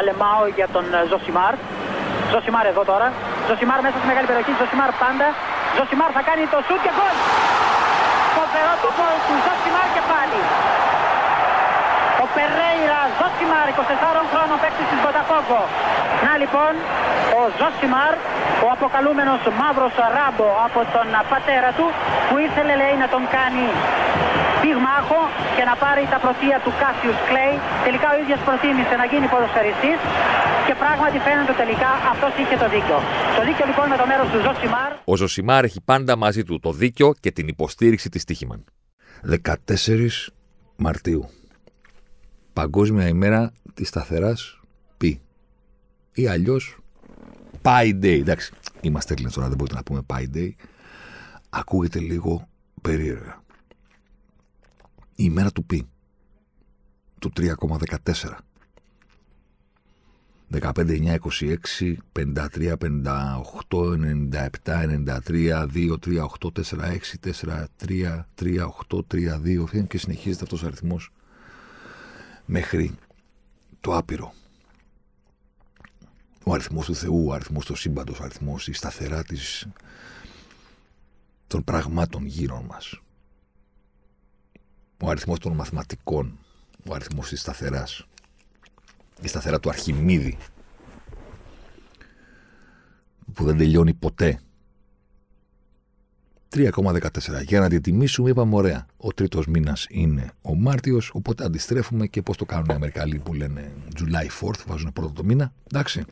Αλεμάω για τον ε, Ζωσιμάρ. Ζωσιμάρ εδώ τώρα. Ζωσιμάρ μέσα στη μεγάλη περιοχή. Ζωσιμάρ πάντα. Ζωσιμάρ θα κάνει το σουτ και γκολ. Φοβερό το γκολ του Ζωσιμάρ και πάλι. Ο Περέιρα Ζωσιμάρ, 24 χρόνο παίκτη τη Βοτακόβο Να λοιπόν, ο Ζωσιμάρ, ο αποκαλούμενος μαύρος ράμπο από τον πατέρα του, που ήθελε λέει να τον κάνει πυγμάχο και να πάρει τα προτεία του Κάσιους Κλέη. Τελικά ο ίδιος προτίμησε να γίνει ποδοσφαιριστής και πράγματι φαίνεται τελικά αυτός είχε το δίκιο. Το δίκιο λοιπόν με το μέρος του Ζωσιμάρ. Ο Ζωσιμάρ έχει πάντα μαζί του το δίκιο και την υποστήριξη της Τύχημαν. 14 Μαρτίου. Παγκόσμια ημέρα της σταθεράς πι. Ή αλλιώς πάει, Day. Εντάξει, είμαστε Έλληνες τώρα, δεν μπορείτε να πούμε πάει, Day. Ακούγεται λίγο περίεργα η ημέρα του πει, του 3,14 15, 9, 26, 53, 58, 97, 93, 2, 3, 8, 4, 6, 4, 3, 3, 8, 3, 2 και συνεχίζεται αυτός ο αριθμός μέχρι το άπειρο. Ο αριθμός του Θεού, ο αριθμός του σύμπαντος, ο αριθμός η σταθερά της, των πραγμάτων γύρω μας ο αριθμός των μαθηματικών, ο αριθμός της σταθεράς η σταθερά του Αρχιμίδη, που δεν τελειώνει ποτέ. 3,14. Για να την τιμήσουμε, είπαμε ωραία. Ο τρίτος μήνας είναι ο Μάρτιος, οπότε αντιστρέφουμε και πώς το κάνουν οι Αμερικανοί που λένε July 4th, βάζουν πρώτο το μήνα. Εντάξει.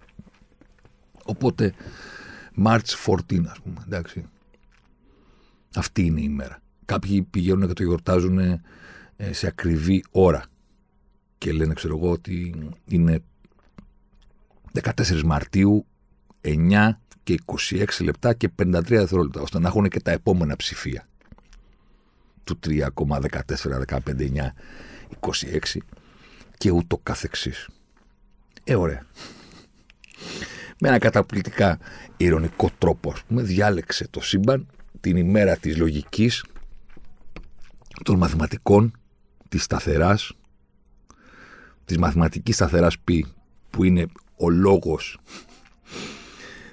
Οπότε March 14, ας πούμε. Εντάξει. Αυτή είναι η ημέρα. Κάποιοι πηγαίνουν και το γιορτάζουν ε, σε ακριβή ώρα και λένε, ξέρω εγώ, ότι είναι 14 Μαρτίου, 9 και 26 λεπτά και 53 δευτερόλεπτα, ώστε να έχουν και τα επόμενα ψηφία του 3,14, 26 και ούτω καθεξής. Ε, ωραία. Με ένα καταπληκτικά ηρωνικό τρόπο, ας πούμε, διάλεξε το σύμπαν την ημέρα της λογικής των μαθηματικών, της σταθεράς, της μαθηματικής σταθεράς π, που είναι ο λόγος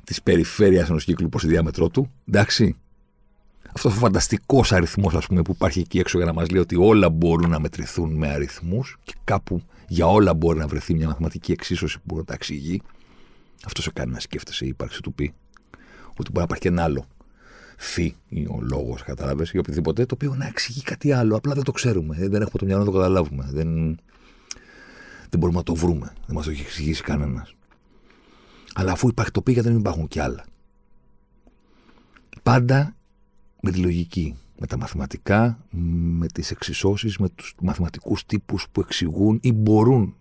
της περιφέρειας ενός κύκλου προς τη διάμετρό του, εντάξει. Αυτός ο φανταστικός αριθμός, ας πούμε, που υπάρχει εκεί έξω για να μας λέει ότι όλα μπορούν να μετρηθούν με αριθμούς και κάπου για όλα μπορεί να βρεθεί μια μαθηματική εξίσωση που μπορεί να τα εξηγεί. Αυτός σε κάνει να σκέφτεσαι η ύπαρξη του πει. Ότι μπορεί να υπάρχει και ένα άλλο φύ ή ο λόγος, κατάλαβες, ή οτιδήποτε, το οποίο να εξηγεί κάτι άλλο. Απλά δεν το ξέρουμε. Ε, δεν έχουμε το μυαλό να το καταλάβουμε. Δεν, δεν μπορούμε να το βρούμε. Δεν μας το έχει εξηγήσει κανένας. Αλλά αφού υπάρχει το πήγα, δεν υπάρχουν κι άλλα. Πάντα με τη λογική, με τα μαθηματικά, με τις εξισώσεις, με τους μαθηματικούς τύπους που εξηγούν ή μπορούν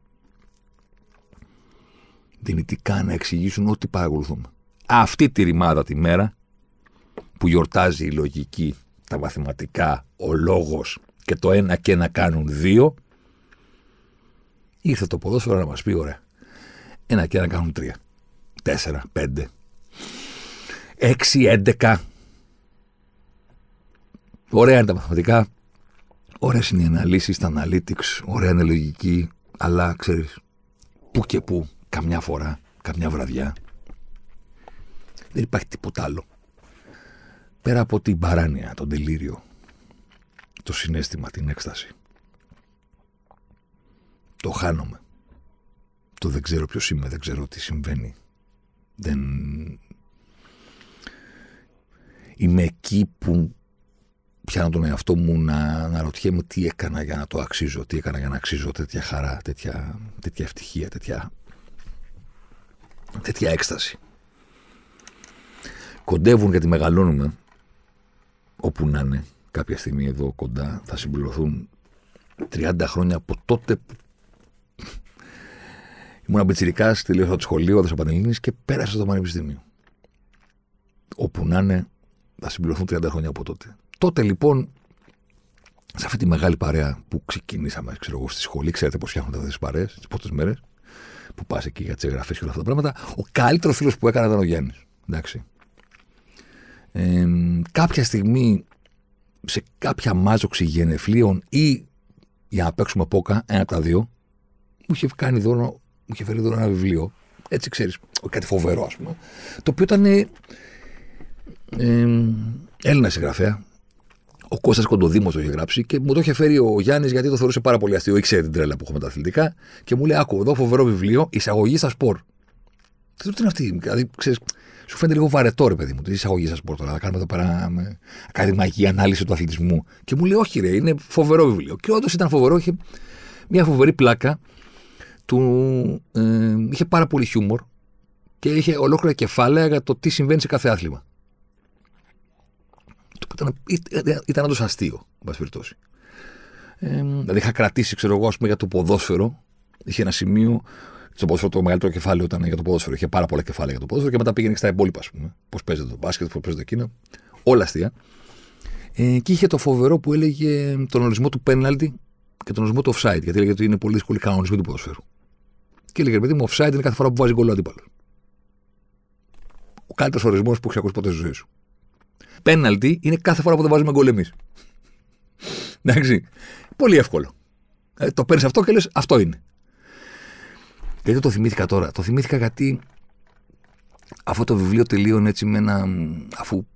δυνητικά να εξηγήσουν ό,τι παρακολουθούμε. Αυτή τη ρημάδα τη μέρα που γιορτάζει η λογική, τα μαθηματικά, ο λόγος και το ένα και ένα κάνουν δύο, ήρθε το ποδόσφαιρο να μας πει ωραία. Ένα και ένα κάνουν τρία. Τέσσερα, πέντε. Έξι, έντεκα. Ωραία είναι τα μαθηματικά. Ωραίες είναι οι αναλύσεις, τα analytics. Ωραία είναι λογική. Αλλά, ξέρεις, που και που, καμιά φορά, καμιά βραδιά. Δεν υπάρχει τίποτα άλλο πέρα από την παράνοια, τον τελείριο, το συνέστημα, την έκσταση. Το χάνομαι. Το δεν ξέρω ποιος είμαι, δεν ξέρω τι συμβαίνει. Δεν... Είμαι εκεί που πιάνω τον εαυτό μου να αναρωτιέμαι τι έκανα για να το αξίζω, τι έκανα για να αξίζω τέτοια χαρά, τέτοια, τέτοια ευτυχία, τέτοια, τέτοια έκσταση. Κοντεύουν γιατί μεγαλώνουμε όπου να είναι κάποια στιγμή εδώ κοντά θα συμπληρωθούν 30 χρόνια από τότε που ήμουν στη τελείωσα το σχολείο, έδωσα Πανελλήνης και πέρασε το πανεπιστήμιο. Όπου να είναι θα συμπληρωθούν 30 χρόνια από τότε. Τότε λοιπόν, σε αυτή τη μεγάλη παρέα που ξεκινήσαμε, ξέρω εγώ, στη σχολή, ξέρετε πώς φτιάχνονται αυτές τις παρέες, τις πρώτες μέρες, που πας εκεί για τις εγγραφές και όλα αυτά τα πράγματα, ο καλύτερος φίλος που έκανα ήταν ο Γιάννης. Εντάξει. Ε, κάποια στιγμή σε κάποια μάζοξη γενεφλίων ή για να παίξουμε πόκα, ένα από τα δύο, μου είχε, κάνει δώρο, μου φέρει δώρο ένα βιβλίο. Έτσι ξέρεις, κάτι φοβερό ας πούμε. Το οποίο ήταν ε, ε, Έλληνα συγγραφέα. Ο Κώστας Κοντοδήμος το είχε γράψει και μου το είχε φέρει ο Γιάννης γιατί το θεωρούσε πάρα πολύ αστείο. Ήξερε την τρέλα που έχω με τα αθλητικά και μου λέει: ακούω, εδώ φοβερό βιβλίο, εισαγωγή στα σπορ. Τι είναι αυτή, δηλαδή ξέρεις, σου φαίνεται λίγο βαρετό, ρε παιδί μου. Τις εισαγωγή σας μπορώ τώρα, να κάνουμε εδώ πέρα με ακαδημαϊκή ανάλυση του αθλητισμού. Και μου λέει, Όχι, ρε, είναι φοβερό βιβλίο. Και όντως ήταν φοβερό, είχε μια φοβερή πλάκα. Του, ε, είχε πάρα πολύ χιούμορ και είχε ολόκληρα κεφάλαια για το τι συμβαίνει σε κάθε άθλημα. ήταν, ήταν όντως αστείο, εν περιπτώσει. Ε, δηλαδή είχα κρατήσει, ξέρω εγώ, πούμε, για το ποδόσφαιρο. Είχε ένα σημείο στο ποδόσφαιρο το μεγαλύτερο κεφάλαιο ήταν για το ποδόσφαιρο. Είχε πάρα πολλά κεφάλαια για το ποδόσφαιρο και μετά πήγαινε στα υπόλοιπα, ας πούμε. Πώς παίζεται το μπάσκετ, πώς παίζεται εκείνο. Όλα αστεία. Ε, και είχε το φοβερό που έλεγε τον ορισμό του πέναλτι και τον ορισμό του offside. Γιατί έλεγε ότι είναι πολύ δύσκολοι κανονισμοί του ποδοσφαίρου. Και έλεγε, παιδί μου, offside είναι κάθε φορά που βάζει γκολ ο αντίπαλος. Ο καλύτερος ορισμός που έχει ακούσει ποτέ στη ζωή σου. Πέναλτι είναι κάθε φορά που δεν βάζουμε γκολ εμείς. Εντάξει. Πολύ εύκολο. Ε, το παίρνεις αυτό και λες, αυτό είναι. Γιατί το θυμήθηκα τώρα. Το θυμήθηκα γιατί αυτό το βιβλίο τελείωνε έτσι με ένα. αφού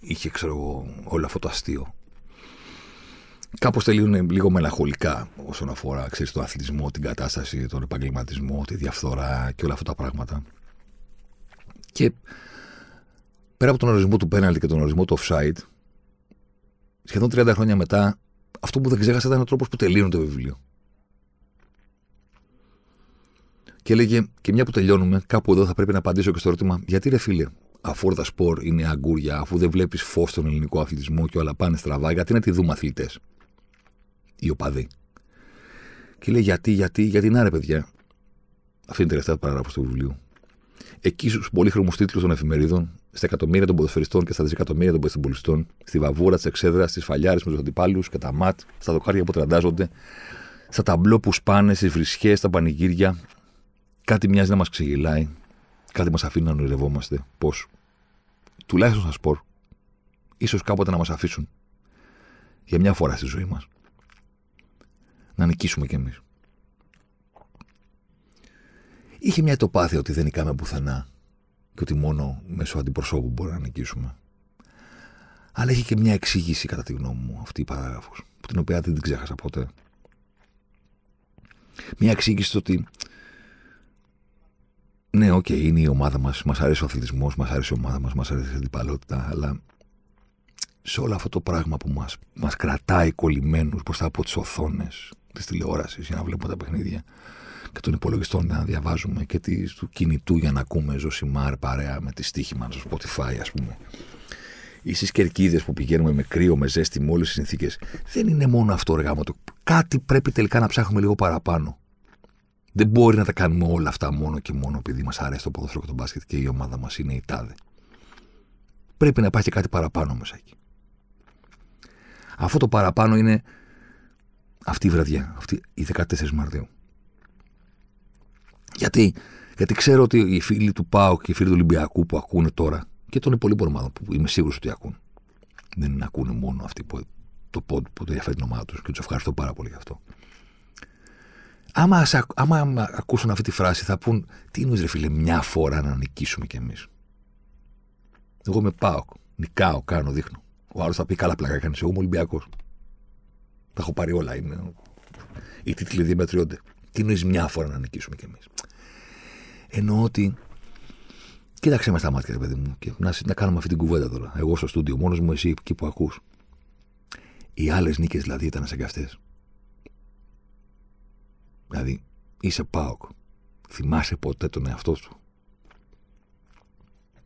είχε, ξέρω εγώ, όλο αυτό το αστείο. Κάπως τελείωνε λίγο μελαγχολικά όσον αφορά ξέρεις, τον αθλητισμό, την κατάσταση, τον επαγγελματισμό, τη διαφθορά και όλα αυτά τα πράγματα. Και πέρα από τον ορισμό του πέναλτι και τον ορισμό του offside, σχεδόν 30 χρόνια μετά, αυτό που δεν ξέχασα ήταν ο τρόπος που τελείωνε το βιβλίο. Και έλεγε, και μια που τελειώνουμε, κάπου εδώ θα πρέπει να απαντήσω και στο ερώτημα, γιατί ρε φίλε, αφού τα σπορ είναι αγκούρια, αφού δεν βλέπεις φως στον ελληνικό αθλητισμό και όλα πάνε στραβά, γιατί να τη δούμε αθλητές. Οι οπαδοί. Και λέει, γιατί, γιατί, γιατί να ρε παιδιά. Αυτή είναι η τελευταία παράγραφος του βιβλίου. Εκεί στους πολύχρωμους τίτλους των εφημερίδων, στα εκατομμύρια των ποδοσφαιριστών και στα δισεκατομμύρια των ποδοσφαιριστών, στη βαβούρα της εξέδρας, στις φαλιάρες με τους αντιπάλους και τα ματ, στα δοκάρια που τραντάζονται, στα ταμπλό που σπάνε, στις βρισχές, στα πανηγύρια, κάτι μοιάζει να μας ξεγελάει, κάτι μας αφήνει να ονειρευόμαστε πως τουλάχιστον στα σπορ, ίσως κάποτε να μας αφήσουν για μια φορά στη ζωή μας να νικήσουμε κι εμείς. Είχε μια τοπάθεια ότι δεν νικάμε πουθενά και ότι μόνο μέσω αντιπροσώπου μπορούμε να νικήσουμε. Αλλά είχε και μια εξήγηση, κατά τη γνώμη μου, αυτή η παράγραφος, την οποία δεν την ξέχασα ποτέ. Μια εξήγηση ότι ναι, οκ, είναι η ομάδα μας, μας αρέσει ο αθλητισμός, μας αρέσει η ομάδα μας, μας αρέσει η αντιπαλότητα, αλλά σε όλο αυτό το πράγμα που μας μας κρατάει κολλημένους μπροστά από τις οθόνες της τηλεόρασης για να βλέπουμε τα παιχνίδια και των υπολογιστών να διαβάζουμε και της, του κινητού για να ακούμε Ζωσιμάρ παρέα με τη μα στο Spotify ας πούμε ή στις κερκίδε που πηγαίνουμε με κρύο, με ζέστη, με όλες τις συνθήκες, δεν είναι μόνο αυτό εργάμα το κάτι πρέπει τελικά να ψάχνουμε λίγο παραπάνω δεν μπορεί να τα κάνουμε όλα αυτά μόνο και μόνο επειδή μας αρέσει το ποδοσφαίρο και το μπάσκετ και η ομάδα μας είναι η τάδε. Πρέπει να υπάρχει κάτι παραπάνω μέσα εκεί. Αυτό το παραπάνω είναι αυτή η βραδιά, αυτή η 14 Μαρτίου. Γιατί, γιατί ξέρω ότι οι φίλοι του ΠΑΟ και οι φίλοι του Ολυμπιακού που ακούνε τώρα και των υπολείπων ομάδων που είμαι σίγουρος ότι ακούν, δεν ακούνε μόνο αυτοί που το πόντ που το την ομάδα τους και τους ευχαριστώ πάρα πολύ γι' αυτό. Άμα, άμα, άμα ακούσουν αυτή τη φράση, θα πούν Τι είναι, ρε φίλε, μια φορά να νικήσουμε κι εμείς. Εγώ με πάω. Νικάω, κάνω, δείχνω. Ο άλλος θα πει καλά πλάκα κάνεις. Εγώ είμαι Ολυμπιακός. Τα έχω πάρει όλα. Είμαι... Οι τίτλοι διαμετριώνται. Τι νοεί μια φορά να νικήσουμε κι εμείς. Εννοώ ότι. Κοίταξε με στα μάτια, παιδί μου, και να, να κάνουμε αυτή την κουβέντα τώρα. Εγώ στο στούντιο, μόνος μου, εσύ εκεί που ακούς. Οι άλλες νίκες δηλαδή ήταν αναγκαστέ. Δηλαδή, είσαι Πάοκ. Θυμάσαι ποτέ τον εαυτό σου.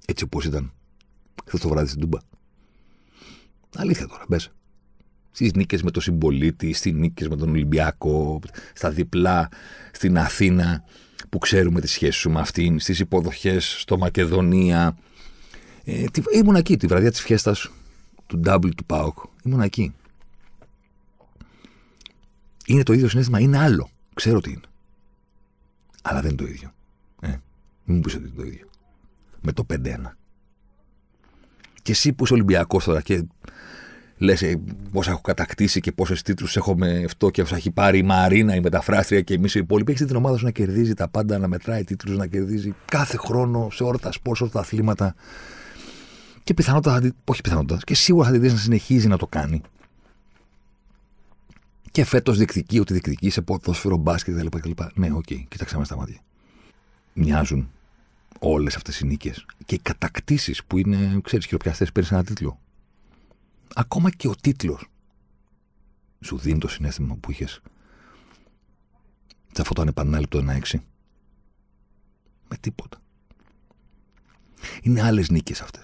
Έτσι όπως ήταν χθες το βράδυ στην Τούμπα. Αλήθεια τώρα, μπες. Στις νίκες με τον Συμπολίτη, στις νίκες με τον Ολυμπιακό, στα διπλά, στην Αθήνα που ξέρουμε τη σχέση σου με αυτήν, στις υποδοχές στο Μακεδονία. Ε, ήμουν εκεί τη βραδιά της φιέστας του W του Πάοκ. Ήμουν εκεί. Είναι το ίδιο συνέστημα, είναι άλλο. Ξέρω τι είναι. Αλλά δεν είναι το ίδιο. Ε, μην μου πεις ότι είναι το ίδιο. Με το 5-1. Και εσύ που είσαι Ολυμπιακός τώρα και λες ε, πόσα έχω κατακτήσει και πόσες τίτλους έχω με αυτό και όσα έχει πάρει η Μαρίνα, η μεταφράστρια και εμείς οι υπόλοιποι. Έχεις την ομάδα σου να κερδίζει τα πάντα, να μετράει τίτλους, να κερδίζει κάθε χρόνο σε όλα τα σπορ, σε όλα τα αθλήματα. Και πιθανότατα, όχι πιθανότατα, και σίγουρα θα τη δεις να συνεχίζει να το κάνει και φέτος διεκδικεί ότι διεκδικεί σε ποδόσφαιρο, μπάσκετ κλπ. Ναι, οκ, okay, κοίταξα μες στα μάτια. Μοιάζουν όλες αυτές οι νίκες και οι κατακτήσεις που είναι, ξέρεις, χειροπιαστές παίρνεις ένα τίτλο. Ακόμα και ο τίτλος σου δίνει το συνέστημα που είχες σε αυτό το ανεπανάληπτο 1-6. Με τίποτα. Είναι άλλες νίκες αυτές.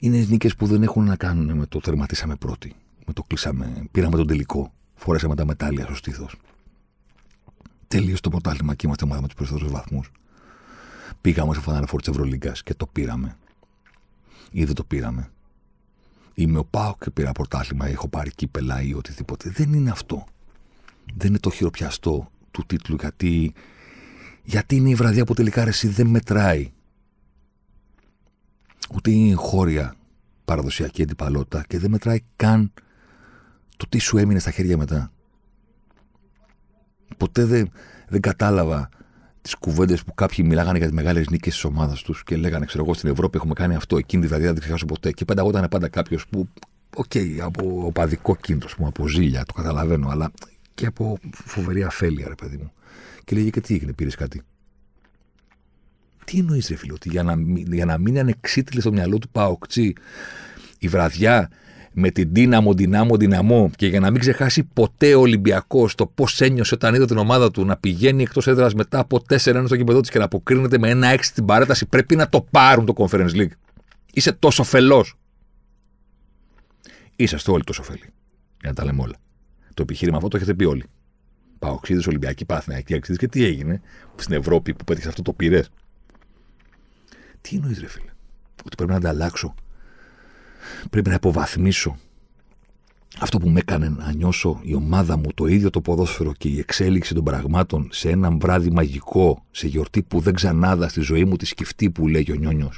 Είναι νίκε που δεν έχουν να κάνουν με το τερματίσαμε πρώτοι με το κλείσαμε. Πήραμε τον τελικό. Φορέσαμε τα μετάλλια στο στήθος. Τελείωσε το πρωτάθλημα και είμαστε ομάδα με τους περισσότερους βαθμούς. Πήγαμε σε φόρτ της Ευρωλίγκας και το πήραμε. Ή δεν το πήραμε. Είμαι ο Πάο και πήρα πρωτάθλημα, ή έχω πάρει κύπελα ή οτιδήποτε. Δεν είναι αυτό. Δεν είναι το χειροπιαστό του τίτλου γιατί, γιατί είναι βραδιά που τελικά εσύ δεν μετράει. Ούτε είναι η χώρια τιτλου γιατι γιατι ειναι η βραδια που τελικα ρεσι αντιπαλότητα και δεν μετράει καν το τι σου έμεινε στα χέρια μετά. Ποτέ δεν, δεν κατάλαβα τις κουβέντες που κάποιοι μιλάγανε για τις μεγάλες νίκες της ομάδας τους και λέγανε, ξέρω εγώ, στην Ευρώπη έχουμε κάνει αυτό, εκείνη δηλαδή δεν τη ξεχάσω ποτέ. Και πενταγόταν πάντα κάποιος που, οκ, okay, από οπαδικό κίνητο, από ζήλια, το καταλαβαίνω, αλλά και από φοβερή αφέλεια, ρε παιδί μου. Και λέγε και τι έγινε, πήρες κάτι. Τι εννοείς, ρε φίλο, ότι για να, μην είναι στο μυαλό του Παοκτσί η βραδιά με την δύναμο, δυνάμο, δυναμό και για να μην ξεχάσει ποτέ ο Ολυμπιακός το πώς ένιωσε όταν είδε την ομάδα του να πηγαίνει εκτός έδρας μετά από 4-1 στο κήπεδο της και να αποκρίνεται με ένα 6 την παρέταση, πρέπει να το πάρουν το Conference League. Είσαι τόσο φελός. Είσαστε όλοι τόσο φελοί. Για να τα λέμε όλα. Το επιχείρημα αυτό το έχετε πει όλοι. Παοξίδε, ολυμπιακή Παθηναϊκοί, Αξίδε και τι έγινε στην Ευρώπη που πέτυχε αυτό το πήρες. Τι εννοείς, ρε ότι πρέπει να ανταλλάξω Πρέπει να υποβαθμίσω αυτό που με έκανε να νιώσω η ομάδα μου, το ίδιο το ποδόσφαιρο και η εξέλιξη των πραγμάτων σε έναν βράδυ μαγικό, σε γιορτή που δεν ξανάδα στη ζωή μου τη σκεφτή που λέει ο Νιόνιος.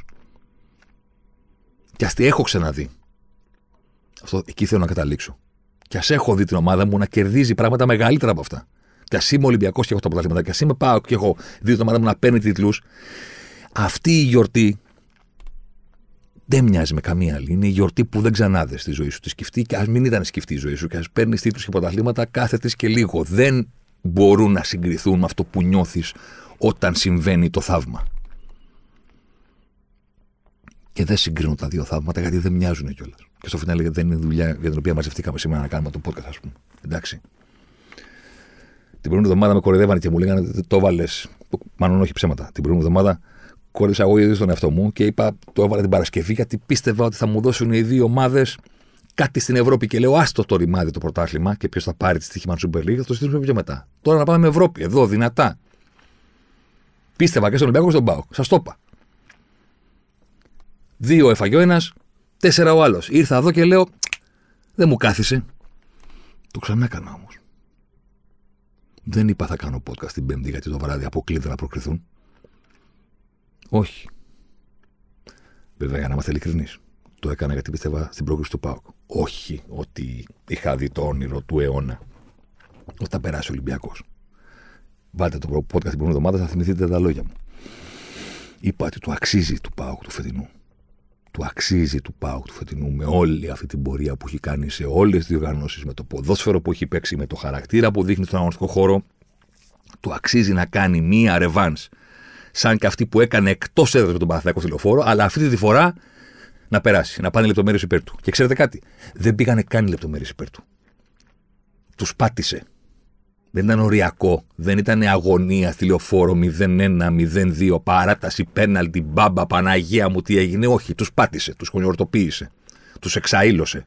Και ας τη έχω ξαναδεί. Αυτό εκεί θέλω να καταλήξω. Και ας έχω δει την ομάδα μου να κερδίζει πράγματα μεγαλύτερα από αυτά. Και ας είμαι Ολυμπιακός και έχω τα αποτελέσματα. Και ας είμαι πάω και έχω δει την ομάδα μου να παίρνει τίτλους. Αυτή η γιορτή δεν μοιάζει με καμία άλλη. Είναι η γιορτή που δεν ξανάδες στη ζωή σου τη σκεφτεί και ας μην ήταν σκεφτή η ζωή σου και ας παίρνεις τίτλους και πρωταθλήματα κάθε τη και λίγο. Δεν μπορούν να συγκριθούν με αυτό που νιώθεις όταν συμβαίνει το θαύμα. Και δεν συγκρίνουν τα δύο θαύματα γιατί δεν μοιάζουν κιόλας. Και στο φινάλε δεν είναι δουλειά για την οποία μαζευτήκαμε σήμερα να κάνουμε το podcast, ας πούμε. Εντάξει. Την προηγούμενη εβδομάδα με κορυδεύανε και μου λέγανε ότι το βάλες. Μάλλον όχι ψέματα. Την προηγούμενη εβδομάδα κόλλησα εγώ ήδη στον εαυτό μου και είπα, το έβαλα την Παρασκευή γιατί πίστευα ότι θα μου δώσουν οι δύο ομάδες κάτι στην Ευρώπη. Και λέω, άστο το ρημάδι το πρωτάθλημα και ποιος θα πάρει τη στοίχημα του Super League, θα το συζητήσουμε πιο μετά. Τώρα να πάμε με Ευρώπη, εδώ δυνατά. Πίστευα και στον Ολυμπιακό και στον Μπάουκ. Σας το είπα. Δύο έφαγε ο ένας, τέσσερα ο άλλος. Ήρθα εδώ και λέω, δεν μου κάθισε. Το ξανά όμως. Δεν είπα θα κάνω podcast την Πέμπτη γιατί το βράδυ αποκλείται να προκριθούν. Όχι. Βέβαια, για να είμαστε ειλικρινεί, το έκανα γιατί πίστευα στην πρόκληση του Πάουκ. Όχι ότι είχα δει το όνειρο του αιώνα όταν περάσει ο Ολυμπιακός. Βάλτε το podcast την προηγούμενη εβδομάδα, θα θυμηθείτε τα λόγια μου. Είπα ότι του αξίζει του Πάουκ του φετινού. Του αξίζει του Πάουκ του φετινού με όλη αυτή την πορεία που έχει κάνει σε όλες τις διοργανώσεις, με το ποδόσφαιρο που έχει παίξει, με το χαρακτήρα που δείχνει στον αγωνιστικό χώρο. Του αξίζει να κάνει μία revenge σαν και αυτή που έκανε εκτός έδρα με τον Παναθηναϊκό στη αλλά αυτή τη φορά να περάσει, να πάνε λεπτομέρειες υπέρ του. Και ξέρετε κάτι, δεν πήγανε καν λεπτομέρειες υπέρ του. Τους πάτησε. Δεν ήταν οριακό, δεν ήταν αγωνία, θηλεοφόρο 0-1-0-2, παράταση, πέναλτι, μπάμπα, Παναγία μου, τι έγινε. Όχι, τους πάτησε, τους χωνιορτοποίησε, τους εξαήλωσε.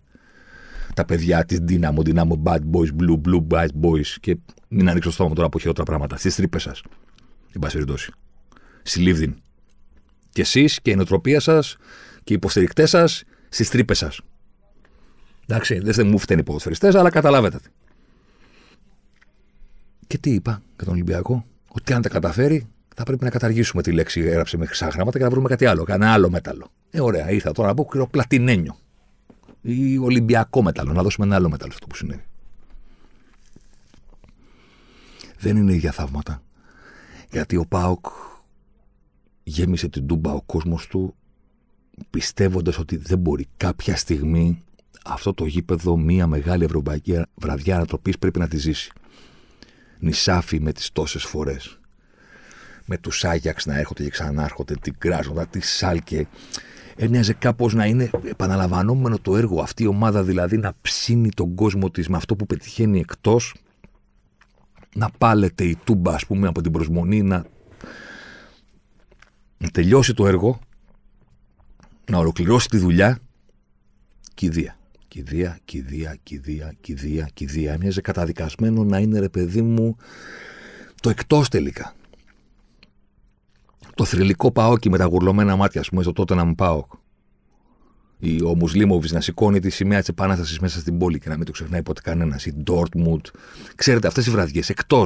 Τα παιδιά τη Δύναμο, Δύναμο Bad Boys, Blue, Blue Bad Boys. Και μην ανοίξω το στόμα τώρα που έχει τα πράγματα. Στις τρύπες σας. Εν πάση περιπτώσει. Σιλίβδιν. Και εσείς και η νοοτροπία σας και οι υποστηρικτές σας στις τρύπες σας. Εντάξει, δεν μου φταίνει οι ποδοσφαιριστές, αλλά καταλάβετε. Και τι είπα για τον Ολυμπιακό, ότι αν τα καταφέρει, θα πρέπει να καταργήσουμε τη λέξη έραψε με χρυσά γράμματα και να βρούμε κάτι άλλο, κανένα άλλο μέταλλο. Ε, ωραία, ήρθα τώρα να πω πλατινένιο. Ή Ολυμπιακό μέταλλο, να δώσουμε ένα άλλο μέταλλο αυτό που συνέβη. Δεν είναι ίδια θαύματα. Γιατί ο Πάοκ γέμισε την τούμπα ο κόσμος του πιστεύοντας ότι δεν μπορεί κάποια στιγμή αυτό το γήπεδο μια μεγάλη ευρωπαϊκή βραδιά ανατροπής πρέπει να τη ζήσει. Νησάφι με τις τόσες φορές. Με τους Άγιαξ να έρχονται και ξανάρχονται, την Κράζοντα, τη Σάλκε. Έμοιαζε κάπως να είναι επαναλαμβανόμενο το έργο. Αυτή η ομάδα δηλαδή να ψήνει τον κόσμο της με αυτό που πετυχαίνει εκτός, να πάλεται η τούμπα, ας πούμε, από την προσμονή, να να τελειώσει το έργο, να ολοκληρώσει τη δουλειά. Κηδεία. Κηδεία, κηδεία, κηδεία, κηδεία, κηδεία. Μοιάζει καταδικασμένο να είναι ρε παιδί μου το εκτός τελικά. Το θρηλυκό παόκι με τα γουρλωμένα μάτια, ας πούμε, στο τότε να μου πάω. ο Μουσλίμοβι να σηκώνει τη σημαία της Επανάστασης μέσα στην πόλη και να μην το ξεχνάει ποτέ κανένας. Ή Ντόρτμουντ. Ξέρετε, αυτές οι βραδιές εκτός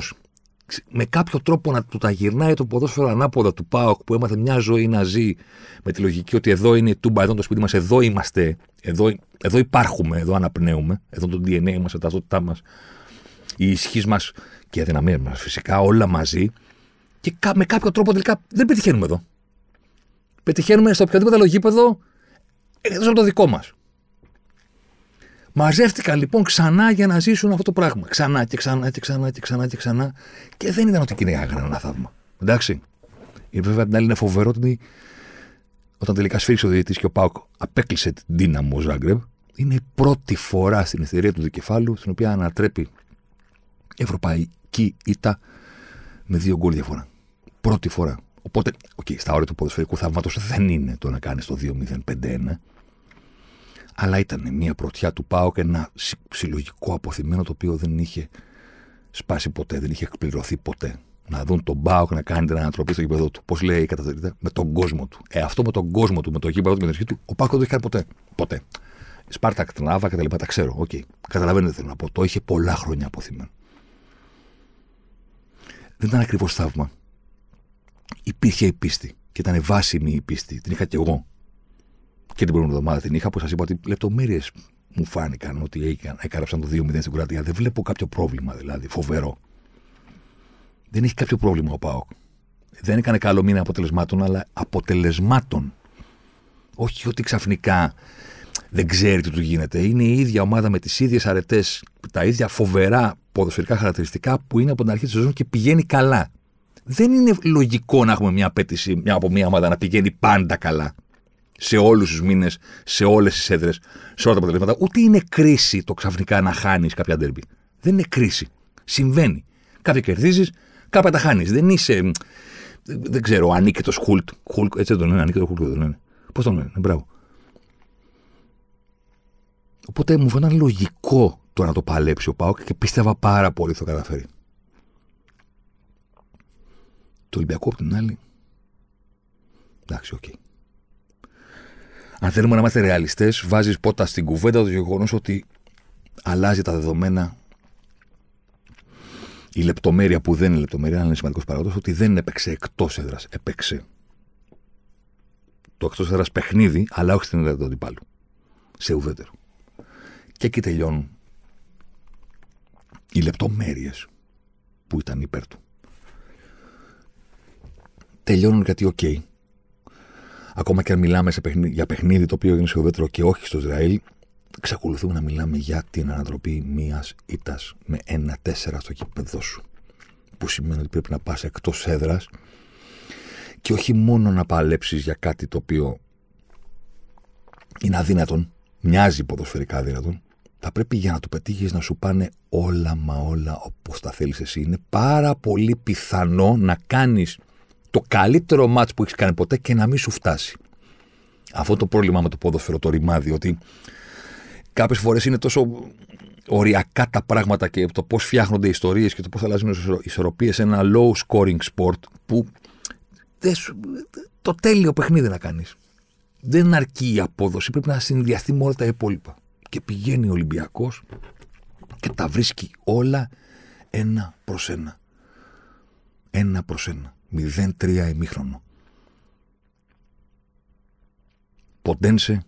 με κάποιο τρόπο να του τα γυρνάει το ποδόσφαιρο ανάποδα του ΠΑΟΚ που έμαθε μια ζωή να ζει με τη λογική ότι εδώ είναι τούμπα, εδώ είναι το σπίτι μας, εδώ είμαστε, εδώ, εδώ υπάρχουμε, εδώ αναπνέουμε, εδώ το DNA μας, η ταυτότητά μα, η ισχύς μας και η αδυναμία μας φυσικά όλα μαζί. Και με κάποιο τρόπο τελικά δεν πετυχαίνουμε εδώ. Πετυχαίνουμε στο οποιοδήποτε άλλο γήπεδο εκτός το δικό μας. Μαζεύτηκαν λοιπόν ξανά για να ζήσουν αυτό το πράγμα. Ξανά και ξανά και ξανά και ξανά και ξανά. Και δεν ήταν ότι κυνηγάγανε ένα θαύμα. Εντάξει. Βέβαια την άλλη είναι φοβερό ότι όταν τελικά σφίριξε ο διαιτητής και ο Πάοκ απέκλεισε την ο Ζάγκρεβ, είναι η πρώτη φορά στην ιστορία του δικεφάλου στην οποία ανατρέπει ευρωπαϊκή ήττα με δύο γκολ διαφορά. Πρώτη φορά. Οπότε, okay, στα όρια του ποδοσφαιρικού θαύματος δεν είναι το να κάνεις το 2-0-5-1 αλλά ήταν μια πρωτιά του και ένα συλλογικό αποθυμένο το οποίο δεν είχε σπάσει ποτέ, δεν είχε εκπληρωθεί ποτέ. Να δουν τον ΠΑΟΚ να κάνει την ανατροπή στο γήπεδο του. Πώς λέει η με τον κόσμο του. Ε, αυτό με τον κόσμο του, με το γήπεδο του, με την αρχή του, ο ΠΑΟΚ δεν το είχε κάνει ποτέ. Ποτέ. Σπάρτα, Τράβα και τα ξέρω. Okay. Καταλαβαίνετε τι θέλω να πω. Το είχε πολλά χρόνια αποθυμένο. Δεν ήταν ακριβώς θαύμα. Υπήρχε η πίστη και ήταν βάσιμη η πίστη. Την είχα κι εγώ και την προηγούμενη εβδομάδα την είχα, που σας είπα ότι λεπτομέρειες μου φάνηκαν ότι έκαναν το 2-0 στην Κροατία. Δεν βλέπω κάποιο πρόβλημα δηλαδή, φοβερό. Δεν έχει κάποιο πρόβλημα ο Πάοκ. Δεν έκανε καλό μήνα αποτελεσμάτων, αλλά αποτελεσμάτων. Όχι ότι ξαφνικά δεν ξέρει τι του γίνεται. Είναι η ίδια ομάδα με τις ίδιες αρετές, τα ίδια φοβερά ποδοσφαιρικά χαρακτηριστικά που είναι από την αρχή της ζωή και πηγαίνει καλά. Δεν είναι λογικό να έχουμε μια απέτηση από μια ομάδα να πηγαίνει πάντα καλά σε όλους τους μήνες, σε όλες τις έδρες, σε όλα τα αποτελέσματα. Ούτε είναι κρίση το ξαφνικά να χάνεις κάποια ντέρμπι. Δεν είναι κρίση. Συμβαίνει. Κάποια κερδίζεις, κάποια τα χάνεις. Δεν είσαι. Δεν ξέρω, ανίκητος Χουλτ. Χουλτ. Έτσι δεν τον λένε, το Χουλτ δεν τον λένε. Πώς τον λένε, μπράβο. Οπότε μου φαίνεται λογικό το να το παλέψει ο Πάοκ και πίστευα πάρα πολύ ότι θα καταφέρει. Το Ολυμπιακό από την άλλη. Εντάξει, οκ. Okay αν θέλουμε να είμαστε ρεαλιστές, βάζεις πότα στην κουβέντα το γεγονός ότι αλλάζει τα δεδομένα. Η λεπτομέρεια που δεν είναι λεπτομέρεια, αλλά είναι σημαντικός παράγοντας, ότι δεν έπαιξε εκτός έδρας. Έπαιξε. Το εκτός έδρας παιχνίδι, αλλά όχι στην έδρα του αντιπάλου. Σε ουδέτερο. Και εκεί τελειώνουν οι λεπτομέρειες που ήταν υπέρ του. Τελειώνουν γιατί, οκ, ακόμα και αν μιλάμε για παιχνίδι το οποίο έγινε ουδέτερο και όχι στο Ισραήλ, εξακολουθούμε να μιλάμε για την ανατροπή μιας ήττας με ένα τέσσερα στο κήπεδο σου. Που σημαίνει ότι πρέπει να πας εκτός έδρας και όχι μόνο να παλέψεις για κάτι το οποίο είναι αδύνατον, μοιάζει ποδοσφαιρικά αδύνατον, θα πρέπει για να το πετύχεις να σου πάνε όλα μα όλα όπως τα θέλεις εσύ. Είναι πάρα πολύ πιθανό να κάνεις το καλύτερο μάτ που έχεις κάνει ποτέ και να μην σου φτάσει. Αυτό το πρόβλημα με το ποδόσφαιρο, το ρημάδι, ότι κάποιες φορές είναι τόσο οριακά τα πράγματα και το πώς φτιάχνονται οι ιστορίες και το πώς αλλάζουν οι ισορροπίες σε ένα low scoring sport που το τέλειο παιχνίδι να κάνεις. Δεν αρκεί η απόδοση, πρέπει να συνδυαστεί με όλα τα υπόλοιπα. Και πηγαίνει ο Ολυμπιακός και τα βρίσκει όλα ένα προς. ένα. Ένα προς ένα. 0-3 ημίχρονο. Ποντένσε,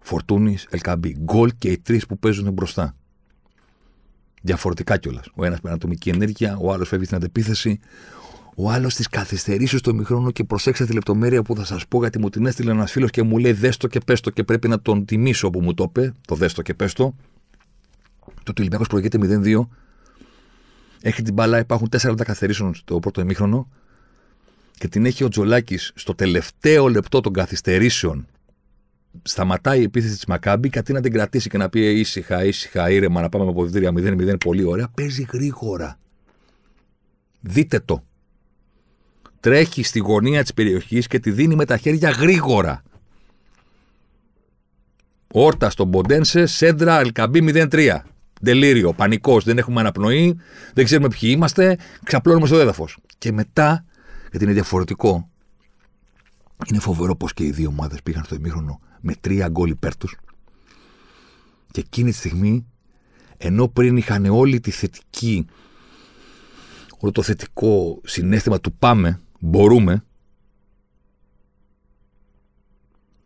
Φορτούνης, Ελκαμπή. Γκολ και οι τρεις που παίζουν μπροστά. Διαφορετικά κιόλας. Ο ένας με ανατομική ενέργεια, ο άλλος φεύγει στην αντεπίθεση, ο άλλος της καθυστερήσει στο μηχρόνο και προσέξτε τη λεπτομέρεια που θα σας πω γιατί μου την έστειλε ένας φίλος και μου λέει Δέστο και πέστο και πρέπει να τον τιμήσω που μου το είπε. Το δέστο και πέστο. Το Ολυμπιακός προηγείται 0-2. Έχει την μπάλα, υπάρχουν 4 καθυστερήσεων στο πρώτο ημίχρονο και την έχει ο Τζολάκης στο τελευταίο λεπτό των καθυστερήσεων. Σταματάει η επίθεση της Μακάμπη, κατί να την κρατήσει και να πει «Ε, ήσυχα, ήσυχα, ήρεμα, να πάμε με αποδητήρια 0-0, πολύ ωραία. Παίζει γρήγορα. Δείτε το. Τρέχει στη γωνία της περιοχής και τη δίνει με τα χέρια γρήγορα. Όρτα στον Ποντένσε, Σέντρα, Αλκαμπή 0-3. πανικός, δεν έχουμε αναπνοή, δεν ξέρουμε ποιοι είμαστε, ξαπλώνουμε στο έδαφος. Και μετά γιατί είναι διαφορετικό. Είναι φοβερό πώς και οι δύο ομάδες πήγαν στο ημίχρονο με τρία γκολ υπέρ τους. Και εκείνη τη στιγμή, ενώ πριν είχαν όλη τη θετική, όλο το θετικό συνέστημα του πάμε, μπορούμε,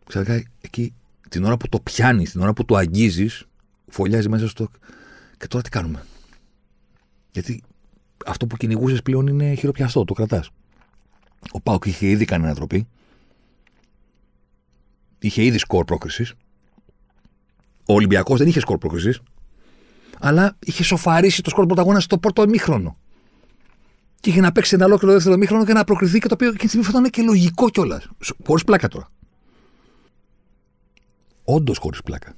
ξαφνικά εκεί την ώρα που το πιάνεις, την ώρα που το αγγίζεις, φωλιάζει μέσα στο. Και τώρα τι κάνουμε. Γιατί αυτό που κυνηγούσες πλέον είναι χειροπιαστό, το κρατάς. Ο Πάουκ είχε ήδη κάνει ανατροπή. Είχε ήδη σκορ πρόκρισης. Ο Ολυμπιακός δεν είχε σκορ πρόκρισης. Αλλά είχε σοφαρίσει το σκορ πρωταγώνα στο πρώτο μήχρονο. Και είχε να παίξει ένα ολόκληρο δεύτερο μήχρονο και να προκριθεί και το οποίο εκείνη τη στιγμή ήταν και λογικό κιόλας. Χωρίς πλάκα τώρα. Όντως χωρίς πλάκα.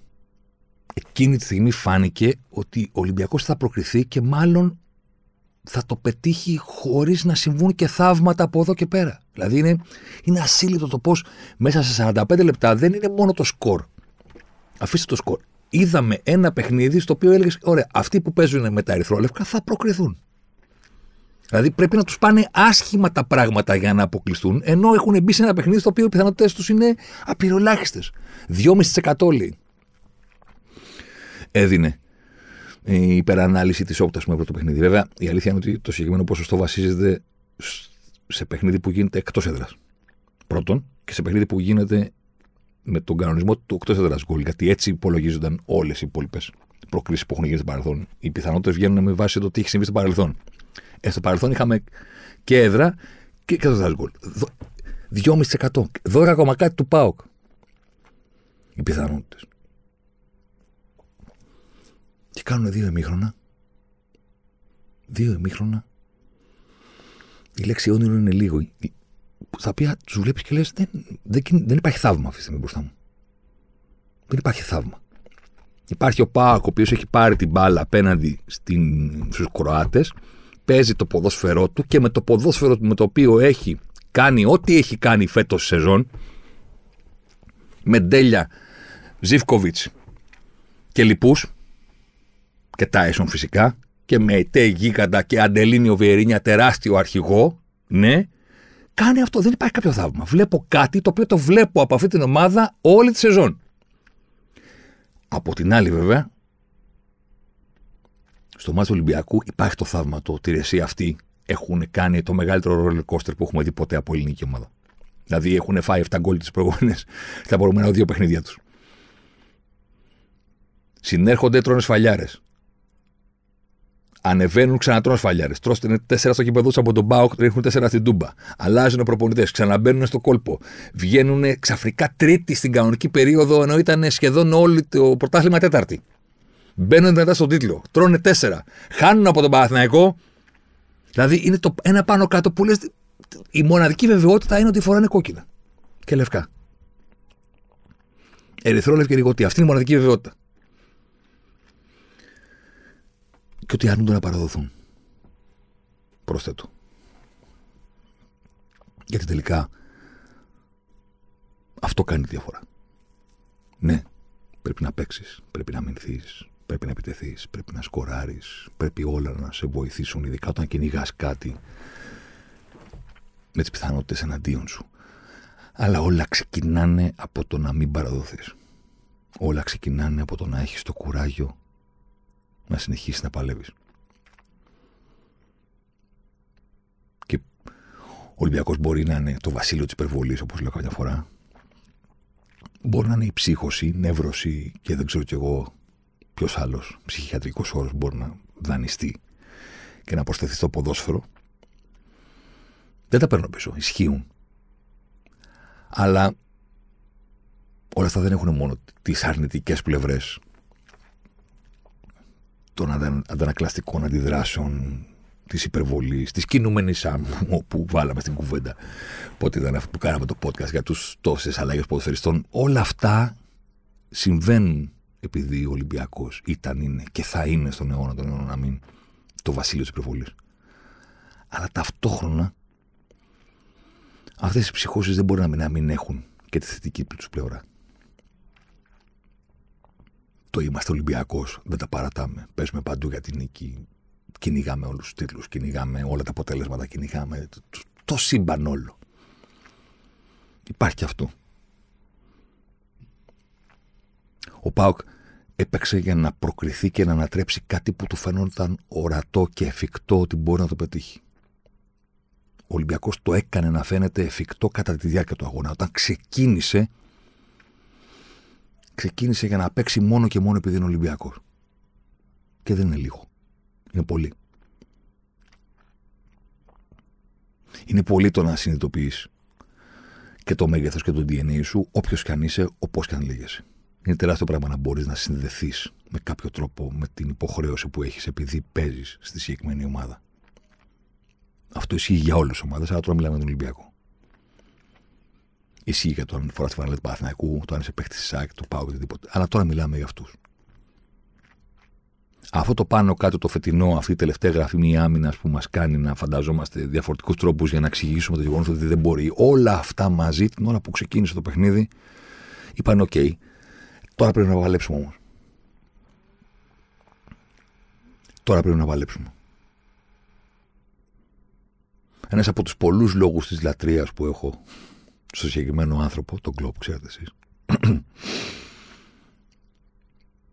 Εκείνη τη στιγμή φάνηκε ότι ο Ολυμπιακός θα προκριθεί και μάλλον θα το πετύχει χωρίς να συμβούν και θαύματα από εδώ και πέρα. Δηλαδή είναι, είναι ασύλληπτο το πώς μέσα σε 45 λεπτά δεν είναι μόνο το σκορ. Αφήστε το σκορ. Είδαμε ένα παιχνίδι στο οποίο έλεγες: Ωραία, αυτοί που παίζουν με τα ερυθρόλευκα θα προκριθούν. Δηλαδή πρέπει να τους πάνε άσχημα τα πράγματα για να αποκλειστούν, ενώ έχουν μπει σε ένα παιχνίδι στο οποίο οι πιθανότητες τους είναι απειροελάχιστες. 2,5% λέει. Έδινε ε, η υπερανάλυση της όπτα με το παιχνίδι. Βέβαια, η αλήθεια είναι ότι το συγκεκριμένο ποσοστό βασίζεται σε παιχνίδι που γίνεται εκτός έδρας. Πρώτον, και σε παιχνίδι που γίνεται με τον κανονισμό του εκτός έδρας γκολ. Γιατί έτσι υπολογίζονταν όλες οι υπόλοιπες προκλήσει που έχουν γίνει στο παρελθόν. Οι πιθανότητες βγαίνουν με βάση το τι έχει συμβεί στο παρελθόν. Ε, στο παρελθόν είχαμε και έδρα και εκτός έδρας γκολ. 2,5%. δώρα ακόμα κάτι του ΠΑΟΚ. Οι πιθανότητες και κάνουν δύο ημίχρονα. Δύο ημίχρονα. Η λέξη όνειρο είναι λίγο. θα οποία του βλέπεις και λες: δεν, δεν, υπάρχει θαύμα αυτή τη στιγμή μπροστά μου. Δεν υπάρχει θαύμα. Υπάρχει ο Πάοκ, ο οποίος έχει πάρει την μπάλα απέναντι στους Κροάτες, παίζει το ποδόσφαιρό του και με το ποδόσφαιρο του με το οποίο έχει κάνει ό,τι έχει κάνει φέτος σεζόν, με τέλεια Ζήφκοβιτ και λοιπούς, και Τάισον φυσικά και με ετέ γίγαντα και Αντελίνιο Βιερίνια τεράστιο αρχηγό, ναι, κάνει αυτό. Δεν υπάρχει κάποιο θαύμα. Βλέπω κάτι το οποίο το βλέπω από αυτή την ομάδα όλη τη σεζόν. Από την άλλη βέβαια, στο μάτι του Ολυμπιακού υπάρχει το θαύμα του ότι οι αυτοί έχουν κάνει το μεγαλύτερο roller κόστερ που έχουμε δει ποτέ από ελληνική ομάδα. Δηλαδή έχουν φάει 7 γκολ τις προηγούμενες, στα προηγούμενα δύο παιχνίδια τους. Συνέρχονται, τρώνε φαλιάρε. Ανεβαίνουν, τρώνε σφαλιάρε. Τρώστε τέσσερα στο κήπεδο από τον Μπάουκ, ρίχνουν τέσσερα στην Τούμπα. Αλλάζουν προπονητές, ξαναμπαίνουν στο κόλπο. Βγαίνουν ξαφρικά τρίτη στην κανονική περίοδο, ενώ ήταν σχεδόν όλη το πρωτάθλημα τέταρτη. Μπαίνουν μετά στον τίτλο, τρώνε τέσσερα. Χάνουν από τον Παναθηναϊκό. Δηλαδή είναι το ένα πάνω κάτω που λες. Η μοναδική βεβαιότητα είναι ότι φοράνε κόκκινα και λευκά. Ερυθρόλευκη Αυτή είναι η μοναδική βεβαιότητα. και ότι αρνούνται να παραδοθούν. Πρόσθετο. Γιατί τελικά αυτό κάνει τη διαφορά. Ναι, πρέπει να παίξεις, πρέπει να μηνθείς, πρέπει να επιτεθείς, πρέπει να σκοράρεις, πρέπει όλα να σε βοηθήσουν, ειδικά όταν κυνηγάς κάτι με τις πιθανότητες εναντίον σου. Αλλά όλα ξεκινάνε από το να μην παραδοθείς. Όλα ξεκινάνε από το να έχεις το κουράγιο να συνεχίσεις να παλεύεις. Και ο Ολυμπιακός μπορεί να είναι το βασίλειο της υπερβολής, όπως λέω κάποια φορά. Μπορεί να είναι η ψύχωση, η νεύρωση και δεν ξέρω κι εγώ ποιος άλλος... ...ψυχιατρικός όρος μπορεί να δανειστεί και να προσθεθεί στο ποδόσφαιρο. Δεν τα παίρνω πίσω. Ισχύουν. Αλλά όλα αυτά δεν έχουν μόνο τις αρνητικές πλευρές των αντανακλαστικών αντιδράσεων, της υπερβολής, της κινούμενης άμμου που βάλαμε στην κουβέντα. Πότε ήταν αυτό που κάναμε το podcast για τους τόσες αλλαγές ποδοσφαιριστών. Όλα αυτά συμβαίνουν επειδή ο Ολυμπιακός ήταν, είναι και θα είναι στον αιώνα των αιώνων να μην το βασίλειο της υπερβολής. Αλλά ταυτόχρονα αυτές οι ψυχώσεις δεν μπορεί να μην, να μην έχουν και τη θετική τους πλευρά το είμαστε Ολυμπιακός. Δεν τα παρατάμε. Παίζουμε παντού για την νίκη. Κυνηγάμε όλους τους τίτλους, κυνηγάμε όλα τα αποτελέσματα, κυνηγάμε το, το, σύμπαν όλο. Υπάρχει και αυτό. Ο Πάοκ έπαιξε για να προκριθεί και να ανατρέψει κάτι που του φαινόταν ορατό και εφικτό ότι μπορεί να το πετύχει. Ο Ολυμπιακός το έκανε να φαίνεται εφικτό κατά τη διάρκεια του αγώνα. Όταν ξεκίνησε ξεκίνησε για να παίξει μόνο και μόνο επειδή είναι Ολυμπιακός. Και δεν είναι λίγο. Είναι πολύ. Είναι πολύ το να συνειδητοποιείς και το μέγεθος και το DNA σου, όποιος κι αν είσαι, όπως κι αν λέγεσαι. Είναι τεράστιο πράγμα να μπορείς να συνδεθείς με κάποιο τρόπο με την υποχρέωση που έχεις επειδή παίζεις στη συγκεκριμένη ομάδα. Αυτό ισχύει για όλες τις ομάδες, αλλά τώρα μιλάμε για τον Ολυμπιακό ισχύει για το αν φοράς τη φανέλα του Παναθηναϊκού, το αν είσαι παίχτης της ΣΑΚ, του ΠΑΟ, οτιδήποτε. Αλλά τώρα μιλάμε για αυτούς. Αυτό το πάνω κάτω το φετινό, αυτή η τελευταία γραφή μια άμυνα που μας κάνει να φανταζόμαστε διαφορετικούς τρόπους για να εξηγήσουμε το γεγονός ότι δεν μπορεί. Όλα αυτά μαζί την ώρα που ξεκίνησε το παιχνίδι είπαν: Οκ, τώρα πρέπει να βαλέψουμε όμως. Τώρα πρέπει να βαλέψουμε. Ένας από τους πολλούς λόγους της λατρείας που έχω στο συγκεκριμένο άνθρωπο, τον κλόπ, ξέρετε εσείς.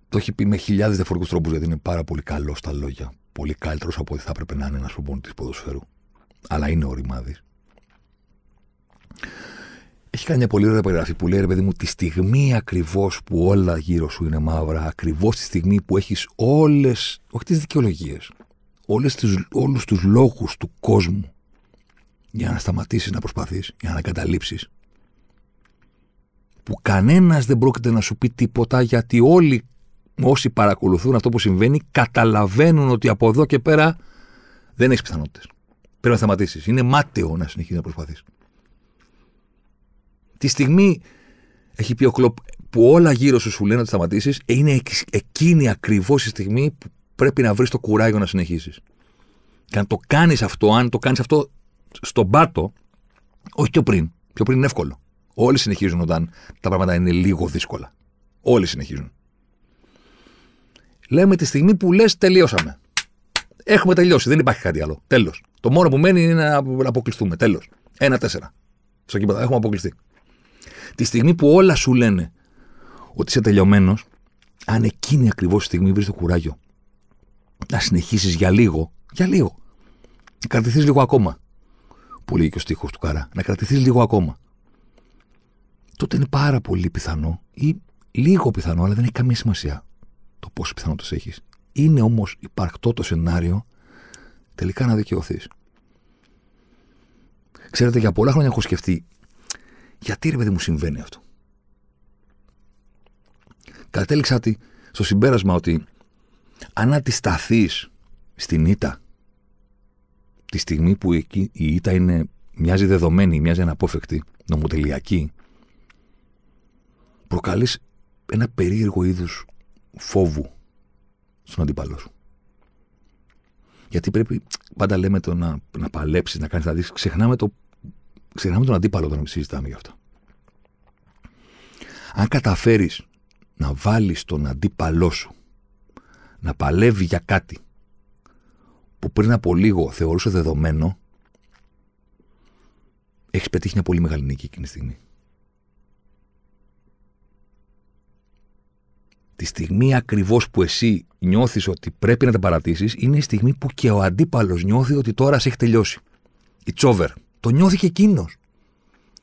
το έχει πει με χιλιάδες διαφορετικούς τρόπους γιατί είναι πάρα πολύ καλό στα λόγια. Πολύ καλύτερος από ό,τι θα έπρεπε να είναι ένας προπονητής ποδοσφαίρου. Αλλά είναι ο Ρημάδης. Έχει κάνει μια πολύ ωραία περιγραφή που λέει ρε παιδί μου, τη στιγμή ακριβώς που όλα γύρω σου είναι μαύρα, ακριβώς τη στιγμή που έχεις όλες, όχι τις δικαιολογίες, όλους τους λόγους του κόσμου για να σταματήσεις να προσπαθείς, για να καταλήψεις, που κανένας δεν πρόκειται να σου πει τίποτα γιατί όλοι όσοι παρακολουθούν αυτό που συμβαίνει καταλαβαίνουν ότι από εδώ και πέρα δεν έχεις πιθανότητες. Πρέπει να σταματήσεις. Είναι μάταιο να συνεχίσεις να προσπαθείς. Τη στιγμή έχει πει ο Κλοπ που όλα γύρω σου σου λένε να σταματήσεις, ε, είναι εκείνη ακριβώς η στιγμή που πρέπει να βρεις το κουράγιο να συνεχίσεις. Και αν το κάνεις αυτό, αν το κάνεις αυτό στον πάτο, όχι πιο πριν. Πιο πριν είναι εύκολο. Όλοι συνεχίζουν όταν τα πράγματα είναι λίγο δύσκολα. Όλοι συνεχίζουν. Λέμε τη στιγμή που λες τελείωσαμε. Έχουμε τελειώσει. Δεν υπάρχει κάτι άλλο. Τέλος. Το μόνο που μένει είναι να αποκλειστούμε. Τέλος. Ένα-τέσσερα. Στο κύπατο. Έχουμε αποκλειστεί. Τη στιγμή που όλα σου λένε ότι είσαι τελειωμένος, αν εκείνη ακριβώς τη στιγμή βρεις το κουράγιο να συνεχίσεις για λίγο, για λίγο, να κρατηθείς λίγο ακόμα, που λέει και ο στίχος του Καρά, να κρατηθείς λίγο ακόμα. Τότε είναι πάρα πολύ πιθανό ή λίγο πιθανό, αλλά δεν έχει καμία σημασία το πόσο πιθανότητες έχεις. Είναι όμως υπαρκτό το σενάριο τελικά να δικαιωθείς. Ξέρετε, για πολλά χρόνια έχω σκεφτεί γιατί ρε παιδί μου συμβαίνει αυτό. Κατέληξα ότι, στο συμπέρασμα ότι αν αντισταθείς στην ήττα τη στιγμή που η ήττα είναι, μοιάζει δεδομένη, μοιάζει αναπόφευκτη, νομοτελειακή, προκαλείς ένα περίεργο είδους φόβου στον αντίπαλό σου. Γιατί πρέπει, πάντα λέμε το να, να παλέψεις, να κάνεις τα Ξεχνάμε, το, ξεχνάμε τον αντίπαλο όταν συζητάμε γι' αυτό. Αν καταφέρεις να βάλεις τον αντίπαλό σου να παλεύει για κάτι που πριν από λίγο θεωρούσε δεδομένο, έχεις πετύχει μια πολύ μεγάλη νίκη εκείνη τη στιγμή. Τη στιγμή ακριβώς που εσύ νιώθεις ότι πρέπει να τα παρατήσεις είναι η στιγμή που και ο αντίπαλος νιώθει ότι τώρα σε έχει τελειώσει. It's over. Το νιώθει και εκείνος.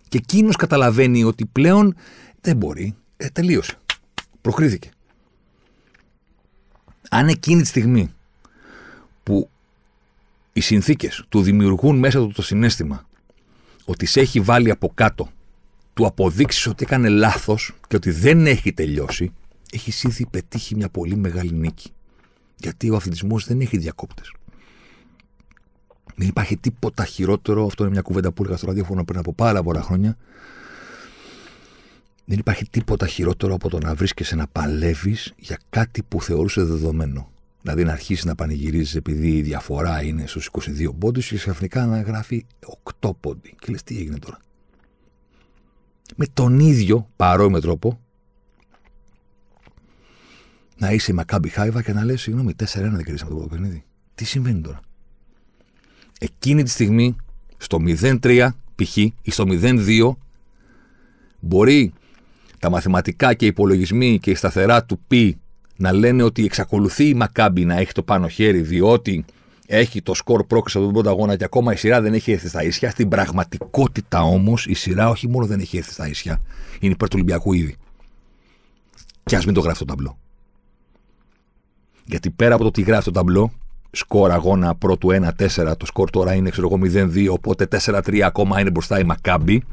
Και εκείνος καταλαβαίνει ότι πλέον δεν μπορεί. Ε, τελείωσε. Προχρήθηκε. Αν εκείνη τη στιγμή που οι συνθήκες του δημιουργούν μέσα του το συνέστημα ότι σε έχει βάλει από κάτω, του αποδείξεις ότι έκανε λάθος και ότι δεν έχει τελειώσει, έχει ήδη πετύχει μια πολύ μεγάλη νίκη. Γιατί ο αθλητισμός δεν έχει διακόπτες. Δεν υπάρχει τίποτα χειρότερο. Αυτό είναι μια κουβέντα που έλεγα στο ραδιόφωνο πριν από πάρα πολλά χρόνια. Δεν υπάρχει τίποτα χειρότερο από το να βρίσκεσαι να παλεύεις για κάτι που θεωρούσες δεδομένο. Δηλαδή να αρχίσει να πανηγυρίζεις επειδή η διαφορά είναι στους 22 πόντους και ξαφνικά να γράφει 8 πόντι. Και λες, τι έγινε τώρα. Με τον ίδιο παρόμοιο τρόπο να είσαι Μακάμπι Χάιβα και να λες: Συγγνώμη, 4-1 δεν κερδίσαμε το παιχνίδι. Τι συμβαίνει τώρα. Εκείνη τη στιγμή στο 0-3 π.χ. ή στο 0-2 μπορεί τα μαθηματικά και οι υπολογισμοί και η σταθερά του π να λένε ότι εξακολουθεί η Μακάμπη να έχει το πάνω χέρι διότι έχει το σκορ πρόκριση από τον πρώτο αγώνα και ακόμα η σειρά δεν έχει έρθει στα ίσια. Στην πραγματικότητα όμως η σειρά όχι μόνο δεν έχει έρθει στα ίσια, είναι υπέρ του Ολυμπιακού ήδη. Και ας μην το γράφει το ταμπλό. Γιατί πέρα από το ότι γράφει το ταμπλό, σκορ αγώνα πρώτου 1-4, το σκορ τώρα είναι ξέρω εγώ 0-2, οπότε 4-3 ακόμα είναι μπροστά η Μακάμπη.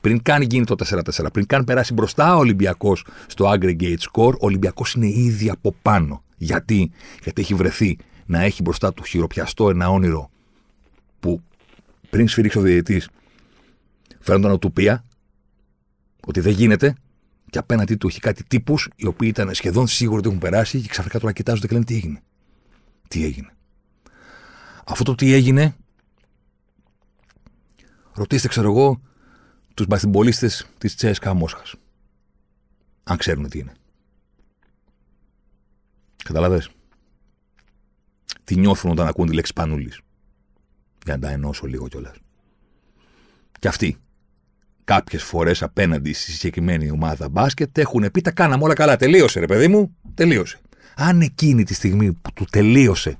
Πριν καν γίνει το 4-4, πριν καν περάσει μπροστά ο Ολυμπιακός στο aggregate score, ο Ολυμπιακός είναι ήδη από πάνω. Γιατί? Γιατί έχει βρεθεί να έχει μπροστά του χειροπιαστό ένα όνειρο που πριν σφυρίξει ο διαιτητής φαίνονταν οτουπία, ότι δεν γίνεται, και απέναντί του έχει κάτι τύπους οι οποίοι ήταν σχεδόν σίγουροι ότι έχουν περάσει και ξαφνικά τώρα κοιτάζονται και λένε τι έγινε. Τι έγινε. Αυτό το τι έγινε. Ρωτήστε, ξέρω εγώ, τους μπαστιμπολίστε τη Τσέσκα Μόσχας. Αν ξέρουν τι είναι. Καταλαβες. Τι νιώθουν όταν ακούν τη λέξη πανουλή, Για να τα ενώσω λίγο κιόλας. Και αυτοί κάποιες φορές απέναντι στη συγκεκριμένη ομάδα μπάσκετ έχουν πει τα κάναμε όλα καλά. Τελείωσε ρε παιδί μου, τελείωσε. Αν εκείνη τη στιγμή που του τελείωσε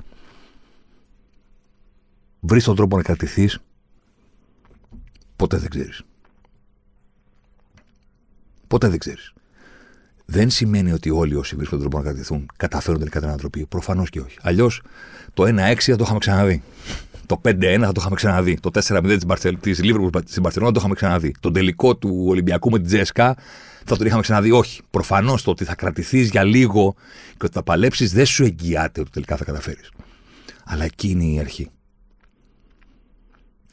βρεις τον τρόπο να κρατηθείς. ποτέ δεν ξέρεις. Ποτέ δεν ξέρεις. Δεν σημαίνει ότι όλοι όσοι βρίσκονται τρόπο να κρατηθούν καταφέρουν τελικά την ανατροπή. Προφανώς και όχι. Αλλιώς το 1-6 θα το είχαμε ξαναδεί. Το 5-1 θα το είχαμε ξαναδεί. Το 4-0 τη Λίβερπουλ στην θα το είχαμε ξαναδεί. Το τελικό του Ολυμπιακού με την Τζέσκα θα το είχαμε ξαναδεί. Όχι. Προφανώς το ότι θα κρατηθείς για λίγο και ότι θα παλέψεις δεν σου εγγυάται ότι τελικά θα καταφέρεις. Αλλά εκείνη η αρχή.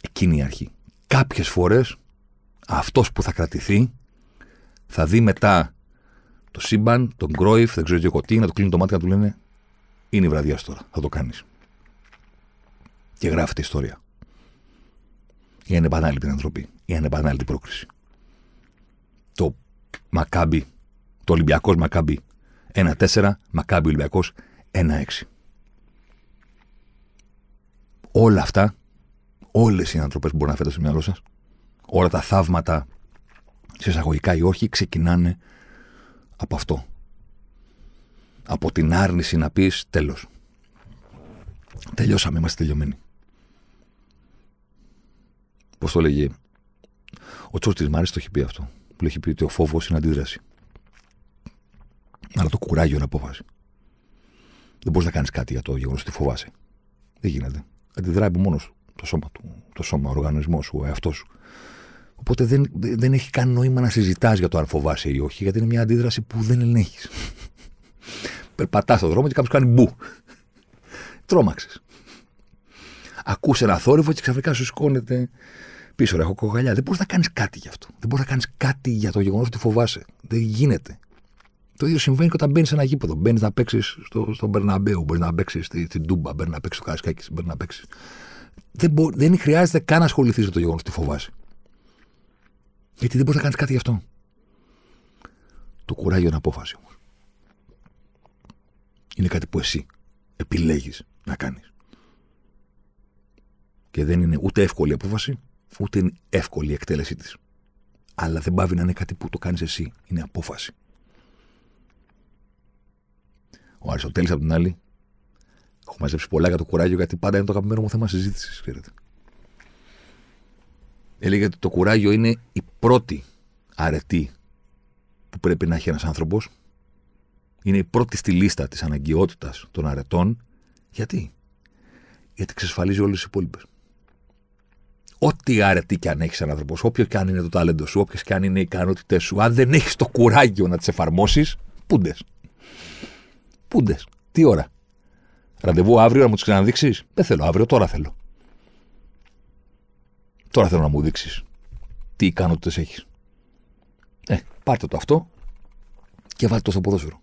Εκείνη η αρχή. Κάποιες φορές αυτός που θα κρατηθεί θα δει μετά το Σύμπαν, τον Κρόιφ, δεν ξέρω και εγώ τι, να του κλείνει το μάτι και να του λένε Είναι η βραδιά τώρα, θα το κάνεις». Και γράφεται η ιστορία. Η ανεπανάληπτη ανθρωπή, η ανεπανάληπτη πρόκριση. Το Μακάμπι, το ολυμπιακος μακαμπι Μακάμπι 1-4, Μακάμπι Ολυμπιακός 1-6. Όλα αυτά, όλες οι ανθρώπες που μπορεί να φέρετε στο μυαλό σας, όλα τα θαύματα σε εισαγωγικά ή όχι, ξεκινάνε από αυτό. Από την άρνηση να πεις τέλος. Τελειώσαμε, είμαστε τελειωμένοι. Πώς το λέγει. Ο της Μάρης το έχει πει αυτό. που έχει πει ότι ο φόβος είναι αντίδραση. Αλλά το κουράγιο είναι απόφαση. Δεν μπορείς να κάνεις κάτι για το γεγονός ότι φοβάσαι. Δεν γίνεται. Αντιδράει από μόνος Το σώμα του, το σώμα, ο οργανισμός σου, ο εαυτός σου. Οπότε δεν, δεν έχει καν νόημα να συζητάς για το αν φοβάσαι ή όχι, γιατί είναι μια αντίδραση που δεν ελέγχεις. Περπατάς στον δρόμο και κάποιος κάνει μπου. Τρώμαξε. Ακούσε ένα θόρυβο και ξαφνικά σου σηκώνεται πίσω. Έχω κοκαλιά Δεν μπορείς να κάνεις κάτι γι' αυτό. Δεν μπορείς να κάνεις κάτι για το γεγονός ότι φοβάσαι. Δεν γίνεται. Το ίδιο συμβαίνει και όταν μπαίνεις σε ένα γήπεδο. Μπαίνεις να παίξεις στο, στον Περναμπέου, μπορείς να παίξεις στην στη Τούμπα, μπορείς να παίξεις στο κασκάκι, μπορείς να παίξεις. Δεν, δεν χρειάζεται καν να ασχοληθείς με το γεγονός ότι φοβάσαι. Γιατί δεν μπορείς να κάνεις κάτι γι' αυτό. Το κουράγιο είναι απόφαση όμως. Είναι κάτι που εσύ επιλέγεις να κάνεις. Και δεν είναι ούτε εύκολη απόφαση, ούτε είναι εύκολη η εκτέλεσή της. Αλλά δεν πάβει να είναι κάτι που το κάνεις εσύ. Είναι απόφαση. Ο Αριστοτέλης, από την άλλη, έχω μαζέψει πολλά για το κουράγιο, γιατί πάντα είναι το αγαπημένο μου θέμα συζήτησης, ξέρετε έλεγε ότι το κουράγιο είναι η πρώτη αρετή που πρέπει να έχει ένας άνθρωπος. Είναι η πρώτη στη λίστα της αναγκαιότητας των αρετών. Γιατί? Γιατί εξασφαλίζει όλες τις υπόλοιπες. Ό,τι αρετή και αν έχεις έναν άνθρωπο, όποιο και αν είναι το ταλέντο σου, όποιες και αν είναι οι ικανότητές σου, αν δεν έχεις το κουράγιο να τις εφαρμόσεις, πούντες. Πούντες. Τι ώρα. Ραντεβού αύριο να μου τις ξαναδείξεις. Δεν θέλω αύριο, τώρα θέλω. Τώρα θέλω να μου δείξεις τι ικανότητες έχεις. Ε, πάρτε το αυτό και βάλτε το στο ποδόσφαιρο.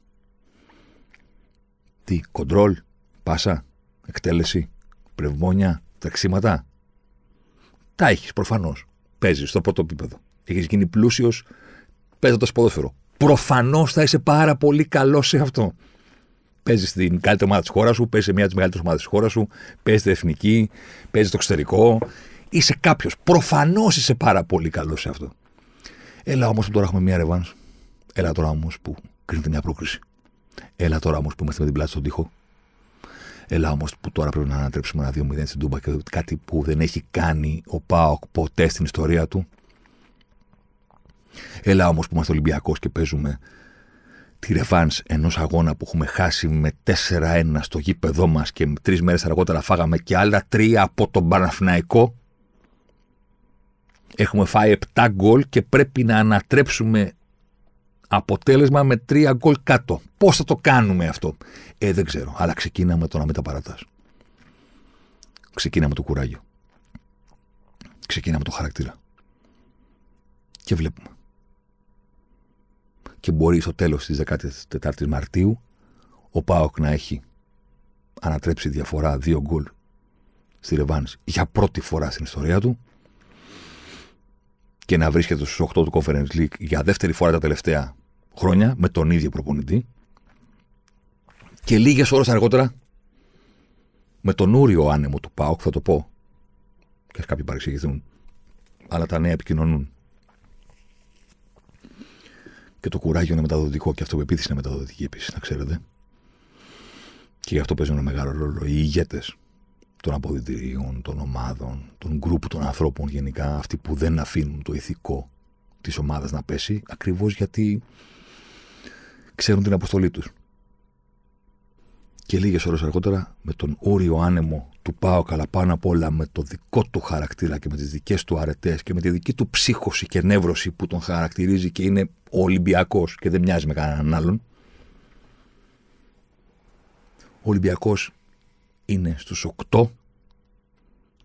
Τι, κοντρόλ, πάσα, εκτέλεση, πνευμόνια, ταξίματα. Τα έχεις προφανώς. Παίζεις στο πρώτο επίπεδο. Έχεις γίνει πλούσιος παίζοντας ποδόσφαιρο. Προφανώς θα είσαι πάρα πολύ καλός σε αυτό. Παίζεις στην καλύτερη ομάδα της χώρας σου, παίζεις σε μια τη μεγαλύτερη ομάδα της χώρας σου, παίζεις την εθνική, παίζεις το εξωτερικό, Είσαι κάποιος. Προφανώς είσαι πάρα πολύ καλός σε αυτό. Έλα όμως που τώρα έχουμε μία ρεβάν. Έλα τώρα όμως που κρίνεται μια πρόκριση. Έλα τώρα όμως που κρινεται μια πρόκληση. ελα τωρα ομω που ειμαστε με την πλάτη στον τοίχο. Έλα όμως που τώρα πρέπει να ανατρέψουμε ένα 2-0 στην Τούμπα και κάτι που δεν έχει κάνει ο Πάοκ ποτέ στην ιστορία του. Έλα όμως που είμαστε Ολυμπιακός και παίζουμε τη ρεβάν ενός αγώνα που έχουμε χάσει με 4-1 στο γήπεδό μας και τρεις μέρες αργότερα φάγαμε και άλλα τρία από τον Παναφυναϊκό. Έχουμε φάει 7 γκολ και πρέπει να ανατρέψουμε αποτέλεσμα με 3 γκολ κάτω. Πώς θα το κάνουμε αυτό, Ε, δεν ξέρω. Αλλά ξεκίναμε το να μην τα παρατάς. Ξεκίναμε το κουράγιο. Ξεκίναμε το χαρακτήρα. Και βλέπουμε. Και μπορεί στο τέλος της 14η Μαρτίου ο Πάοκ να έχει ανατρέψει διαφορά 2 γκολ στη Ρεβάνη για πρώτη φορά στην ιστορία του και να βρίσκεται στους 8 του Conference League για δεύτερη φορά τα τελευταία χρόνια με τον ίδιο προπονητή. Και λίγες ώρες αργότερα, με τον ούριο άνεμο του ΠΑΟΚ, θα το πω, και κάποιοι παρεξηγηθούν, αλλά τα νέα επικοινωνούν. Και το κουράγιο είναι μεταδοτικό και αυτό επίθεση είναι μεταδοτική επίσης, να ξέρετε. Και γι' αυτό παίζουν ένα μεγάλο ρόλο οι ηγέτες των αποδητηρίων, των ομάδων, των γκρουπ των ανθρώπων γενικά, αυτοί που δεν αφήνουν το ηθικό της ομάδας να πέσει, ακριβώς γιατί ξέρουν την αποστολή τους. Και λίγες ώρες αργότερα, με τον όριο άνεμο του Πάο καλά πάνω απ' όλα με το δικό του χαρακτήρα και με τις δικές του αρετές και με τη δική του ψύχωση και νεύρωση που τον χαρακτηρίζει και είναι Ολυμπιακός και δεν μοιάζει με κανέναν άλλον. Ο Ολυμπιακός είναι στους 8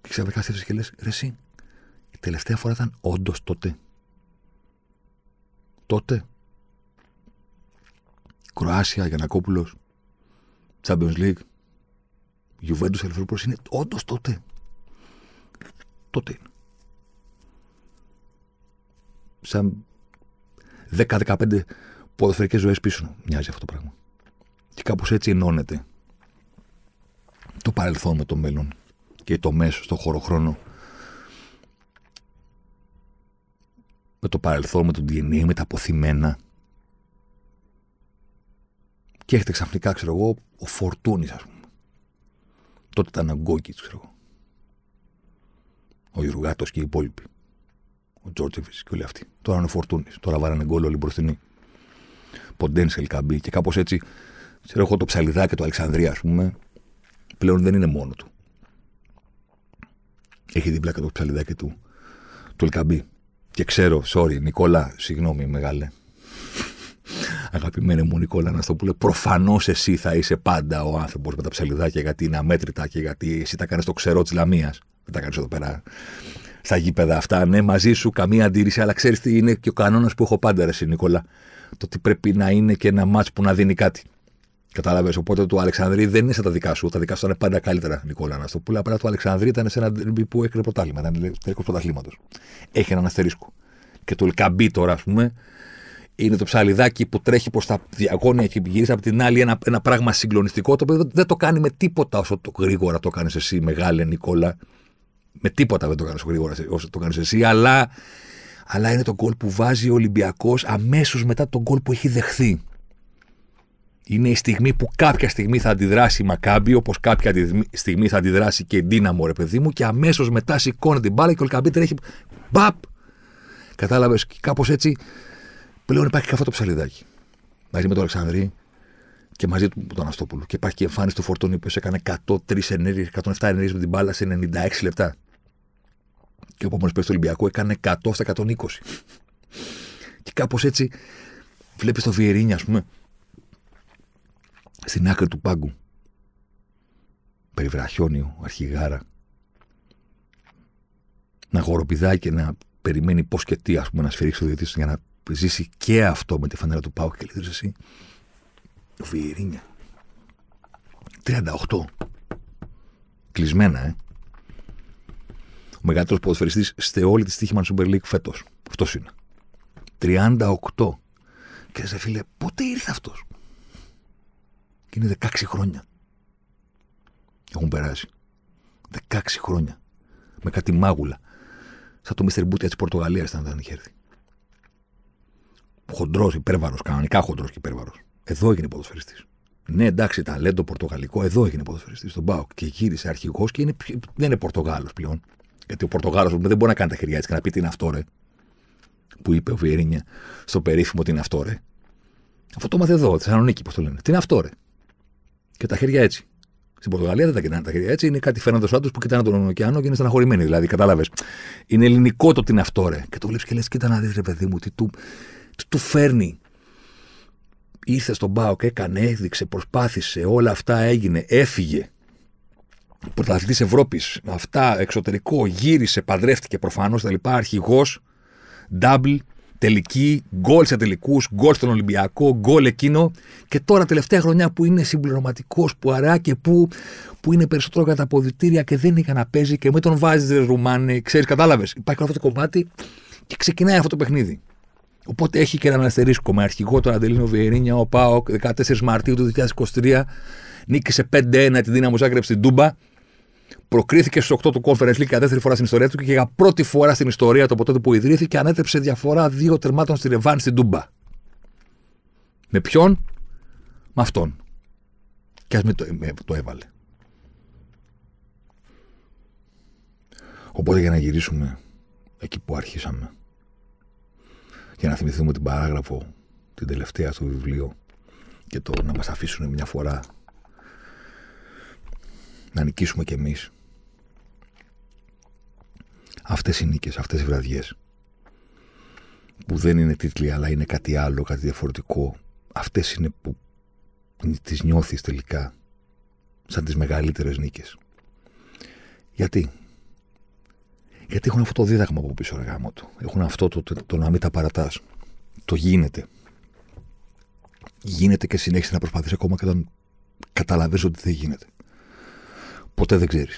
και ξαφνικά σκέφτεσαι και λες, ρε εσύ, η τελευταία φορά ήταν όντως τότε. Τότε. Κροάσια, Γιανακόπουλος, Champions League, Juventus Ελευθερούπολος είναι όντως τότε. Τότε είναι. Σαν 10-15 ποδοσφαιρικές ζωές πίσω μοιάζει αυτό το πράγμα. Και κάπως έτσι ενώνεται το παρελθόν με το μέλλον και το μέσο στον χώρο χρόνο. Με το παρελθόν, με το DNA, με τα αποθυμένα. Και έρχεται ξαφνικά, ξέρω εγώ, ο Φορτούνης, ας πούμε. Τότε ήταν ο ξέρω εγώ. Ο Ιουργάτος και οι υπόλοιποι. Ο Τζόρτσεβιτς και όλοι αυτοί. Τώρα είναι ο Φορτούνης. Τώρα βάρανε γκολ όλοι μπροστινοί. Ποντένσελ, Καμπή και κάπως έτσι, ξέρω εγώ, το ψαλιδάκι το Αλεξανδρία, ας πούμε, πλέον δεν είναι μόνο του. Έχει δίπλα και το ψαλιδάκι του, του Ελκαμπή. Και ξέρω, sorry, Νικόλα, συγγνώμη, μεγάλε. Αγαπημένη μου Νικόλα Αναστοπούλε, προφανώς εσύ θα είσαι πάντα ο άνθρωπος με τα ψαλιδάκια γιατί είναι αμέτρητα και γιατί εσύ τα κάνεις το ξερό της Λαμίας. Δεν τα κάνεις εδώ πέρα στα γήπεδα αυτά. Ναι, μαζί σου καμία αντίρρηση, αλλά ξέρεις τι είναι και ο κανόνας που έχω πάντα, ρε Νικόλα. Το ότι πρέπει να είναι και ένα μάτ που να δίνει κάτι. Κατάλαβες. Οπότε του Αλεξανδρή δεν είναι σε τα δικά σου. Τα δικά σου ήταν πάντα καλύτερα, Νικόλα πούλε. Απλά το Αλεξανδρή ήταν σε ένα τρίμπι που έκανε πρωτάθλημα. Ήταν πρωταθλήματος. Έχει έναν αστερίσκο. Και το λκαμπί τώρα, ας πούμε, είναι το ψαλιδάκι που τρέχει προς τα διαγώνια και γυρίζει από την άλλη ένα, ένα πράγμα συγκλονιστικό το οποίο δεν το κάνει με τίποτα όσο το γρήγορα το κάνεις εσύ, μεγάλε Νικόλα. Με τίποτα δεν το κάνεις γρήγορα όσο το κάνεις εσύ, αλλά, αλλά είναι το γκολ που βάζει ο Ολυμπιακός αμέσως μετά τον γκολ που έχει δεχθεί. Είναι η στιγμή που κάποια στιγμή θα αντιδράσει η Μακάμπη, όπως κάποια στιγμή θα αντιδράσει και η Ντίναμο, ρε παιδί μου, και αμέσως μετά σηκώνει την μπάλα και ο Αλκαμπίτρ έχει. Μπαπ! Κατάλαβες, κάπως έτσι πλέον υπάρχει και αυτό το ψαλιδάκι. Μαζί με τον Αλεξανδρή και μαζί του τον Αστόπουλο. Και υπάρχει και η εμφάνιση του Φορτώνη, που έκανε 103 ενέργειε, 107 ενέργειες με την μπάλα σε 96 λεπτά. Και ο επόμενος παίκτης του Ολυμπιακού έκανε 100 στα 120. Και κάπως έτσι βλέπεις το Βιερίνια, ας πούμε, στην άκρη του πάγκου. Περιβραχιόνιο, αρχηγάρα. Να γοροπηδάει και να περιμένει πώς και τι, ας πούμε, να σφυρίξει ο διαιτή για να ζήσει και αυτό με τη φανέλα του πάγου και λέει εσύ. Βιερίνια. 38. Κλεισμένα, ε. Ο μεγαλύτερος ποδοσφαιριστής σε όλη τη στοίχημα Super League φέτος. Αυτός είναι. 38. Και σε φίλε, πότε ήρθε αυτός. Είναι 16 χρόνια. Έχουν περάσει. 16 χρόνια. Με κάτι μάγουλα. Σαν το Μίστερ Μπούτια της Πορτογαλίας ήταν όταν είχε έρθει. Χοντρός, υπέρβαρος, κανονικά χοντρός και υπέρβαρος. Εδώ έγινε ποδοσφαιριστής. Ναι, εντάξει, ταλέντο πορτογαλικό, εδώ έγινε ποδοσφαιριστής στον Μπάουκ Και γύρισε αρχηγός και είναι, δεν είναι Πορτογάλος πλέον. Γιατί ο Πορτογάλος δεν μπορεί να κάνει τα χέρια έτσι και να πει τι είναι αυτό, ρε. Που είπε ο Βιερίνια στο περίφημο τι είναι αυτό, ρε. Αυτό το μάθε εδώ, Θεσσαλονίκη, πώς το λένε. Τι είναι αυτό, ρε και τα χέρια έτσι. Στην Πορτογαλία δεν τα κοιτάνε τα χέρια έτσι. Είναι κάτι φαίνοντα άντρες που κοιτάνε τον ωκεανό και είναι στεναχωρημένοι. Δηλαδή, κατάλαβες. Είναι ελληνικό το τι είναι αυτό, ρε. Και το βλέπεις και λες, κοίτα να δεις, ρε παιδί μου, τι του, του φέρνει. Ήρθε στον και έκανε, έδειξε, προσπάθησε, όλα αυτά έγινε, έφυγε. Πρωταθλητής Ευρώπης, αυτά εξωτερικό, γύρισε, παντρεύτηκε προφανώς, τα λοιπά, αρχηγός, double, τελική, γκολ σε τελικούς, γκολ στον Ολυμπιακό, γκολ εκείνο. Και τώρα τελευταία χρονιά που είναι συμπληρωματικός που αρά και που, που είναι περισσότερο κατά αποδητήρια και δεν είχα να παίζει και με τον βάζει Ρουμάνι, ξέρεις, κατάλαβες. Υπάρχει αυτό το κομμάτι και ξεκινάει αυτό το παιχνίδι. Οπότε έχει και έναν αστερίσκο με αρχηγό τον Αντελίνο Βιερίνια, ο Πάοκ 14 Μαρτίου του 2023. Νίκησε 5-1 τη δύναμη Ζάγκρεπ στην Τούμπα προκρίθηκε στου 8 του Conference League για δεύτερη φορά στην ιστορία του και για πρώτη φορά στην ιστορία του από τότε που ιδρύθηκε ανέτρεψε διαφορά δύο τερμάτων στη Ρεβάν στην Τούμπα. Με ποιον? Με αυτόν. Και ας μην το, με, το έβαλε. Οπότε για να γυρίσουμε εκεί που αρχίσαμε για να θυμηθούμε την παράγραφο την τελευταία του βιβλίο και το να μας αφήσουν μια φορά να νικήσουμε κι εμείς αυτές οι νίκες, αυτές οι βραδιές που δεν είναι τίτλοι αλλά είναι κάτι άλλο, κάτι διαφορετικό αυτές είναι που τις νιώθεις τελικά σαν τις μεγαλύτερες νίκες γιατί γιατί έχουν αυτό το δίδαγμα από πίσω εργάμο του έχουν αυτό το, το, να μην τα παρατάς το γίνεται γίνεται και συνέχισε να προσπαθείς ακόμα και όταν ότι δεν γίνεται ποτέ δεν ξέρεις.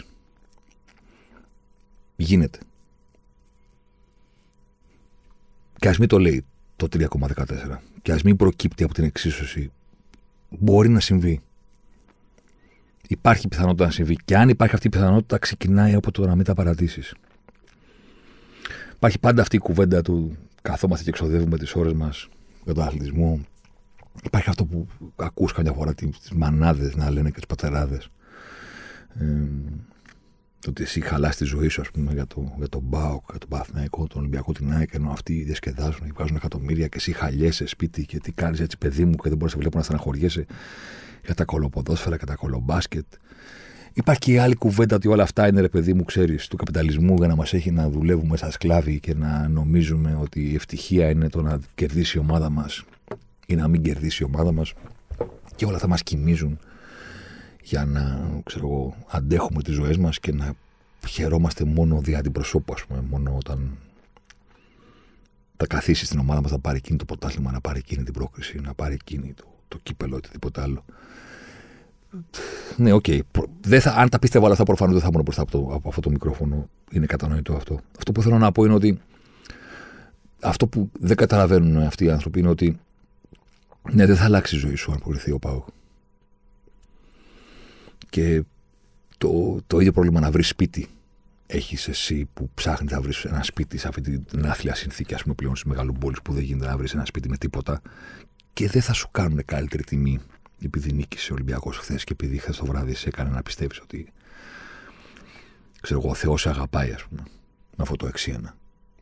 γίνεται και ας μην το λέει το 3,14. Και ας μην προκύπτει από την εξίσωση. Μπορεί να συμβεί. Υπάρχει πιθανότητα να συμβεί. Και αν υπάρχει αυτή η πιθανότητα, ξεκινάει από το να μην τα παρατήσεις. Υπάρχει πάντα αυτή η κουβέντα του καθόμαστε και ξοδεύουμε τις ώρες μας για τον αθλητισμό. Υπάρχει αυτό που ακούς καμιά φορά τις μανάδες να λένε και του πατεράδες. Ε, το ότι εσύ χαλάς τη ζωή σου, ας πούμε, για, τον Μπάουκ, για τον Παθηναϊκό, τον Ολυμπιακό, την ΑΕΚ, ενώ αυτοί διασκεδάζουν και βγάζουν εκατομμύρια και εσύ χαλιέσαι σπίτι και τι κάνεις έτσι, παιδί μου, και δεν μπορείς να βλέπω να στεναχωριέσαι για τα κολοποδόσφαιρα και τα κολομπάσκετ. Υπάρχει και η άλλη κουβέντα ότι όλα αυτά είναι ρε παιδί μου, ξέρεις, του καπιταλισμού για να μας έχει να δουλεύουμε σαν σκλάβοι και να νομίζουμε ότι η ευτυχία είναι το να κερδίσει η ομάδα μας ή να μην κερδίσει η ομάδα μας και όλα θα μας κοιμίζουν για να ξέρω αντέχουμε τις ζωές μας και να χαιρόμαστε μόνο δια την προσώπου, ας πούμε, μόνο όταν θα καθίσει στην ομάδα μας να πάρει εκείνη το ποτάθλημα, να πάρει εκείνη την πρόκριση, να πάρει εκείνη το, το κύπελο, οτιδήποτε άλλο. Ναι, οκ. Okay. Δεν αν τα πίστευα όλα αυτά, προφανώς δεν θα ήμουν μπροστά από, αυτό το μικρόφωνο. Είναι κατανοητό αυτό. Αυτό που θέλω να πω είναι ότι αυτό που δεν καταλαβαίνουν αυτοί οι άνθρωποι είναι ότι ναι, δεν θα αλλάξει η ζωή σου αν αποκριθεί ο Πάου και το, το ίδιο πρόβλημα να βρεις σπίτι έχεις εσύ που ψάχνεις να βρεις ένα σπίτι σε αυτή την άθλια συνθήκη, ας πούμε, πλέον στις μεγάλου που δεν γίνεται να βρεις ένα σπίτι με τίποτα και δεν θα σου κάνουν καλύτερη τιμή επειδή νίκησε ο Ολυμπιακός χθες και επειδή χθες το βράδυ σε έκανε να πιστέψει ότι. Ξέρω εγώ, ο Θεός αγαπάει, ας πούμε, με αυτό το 6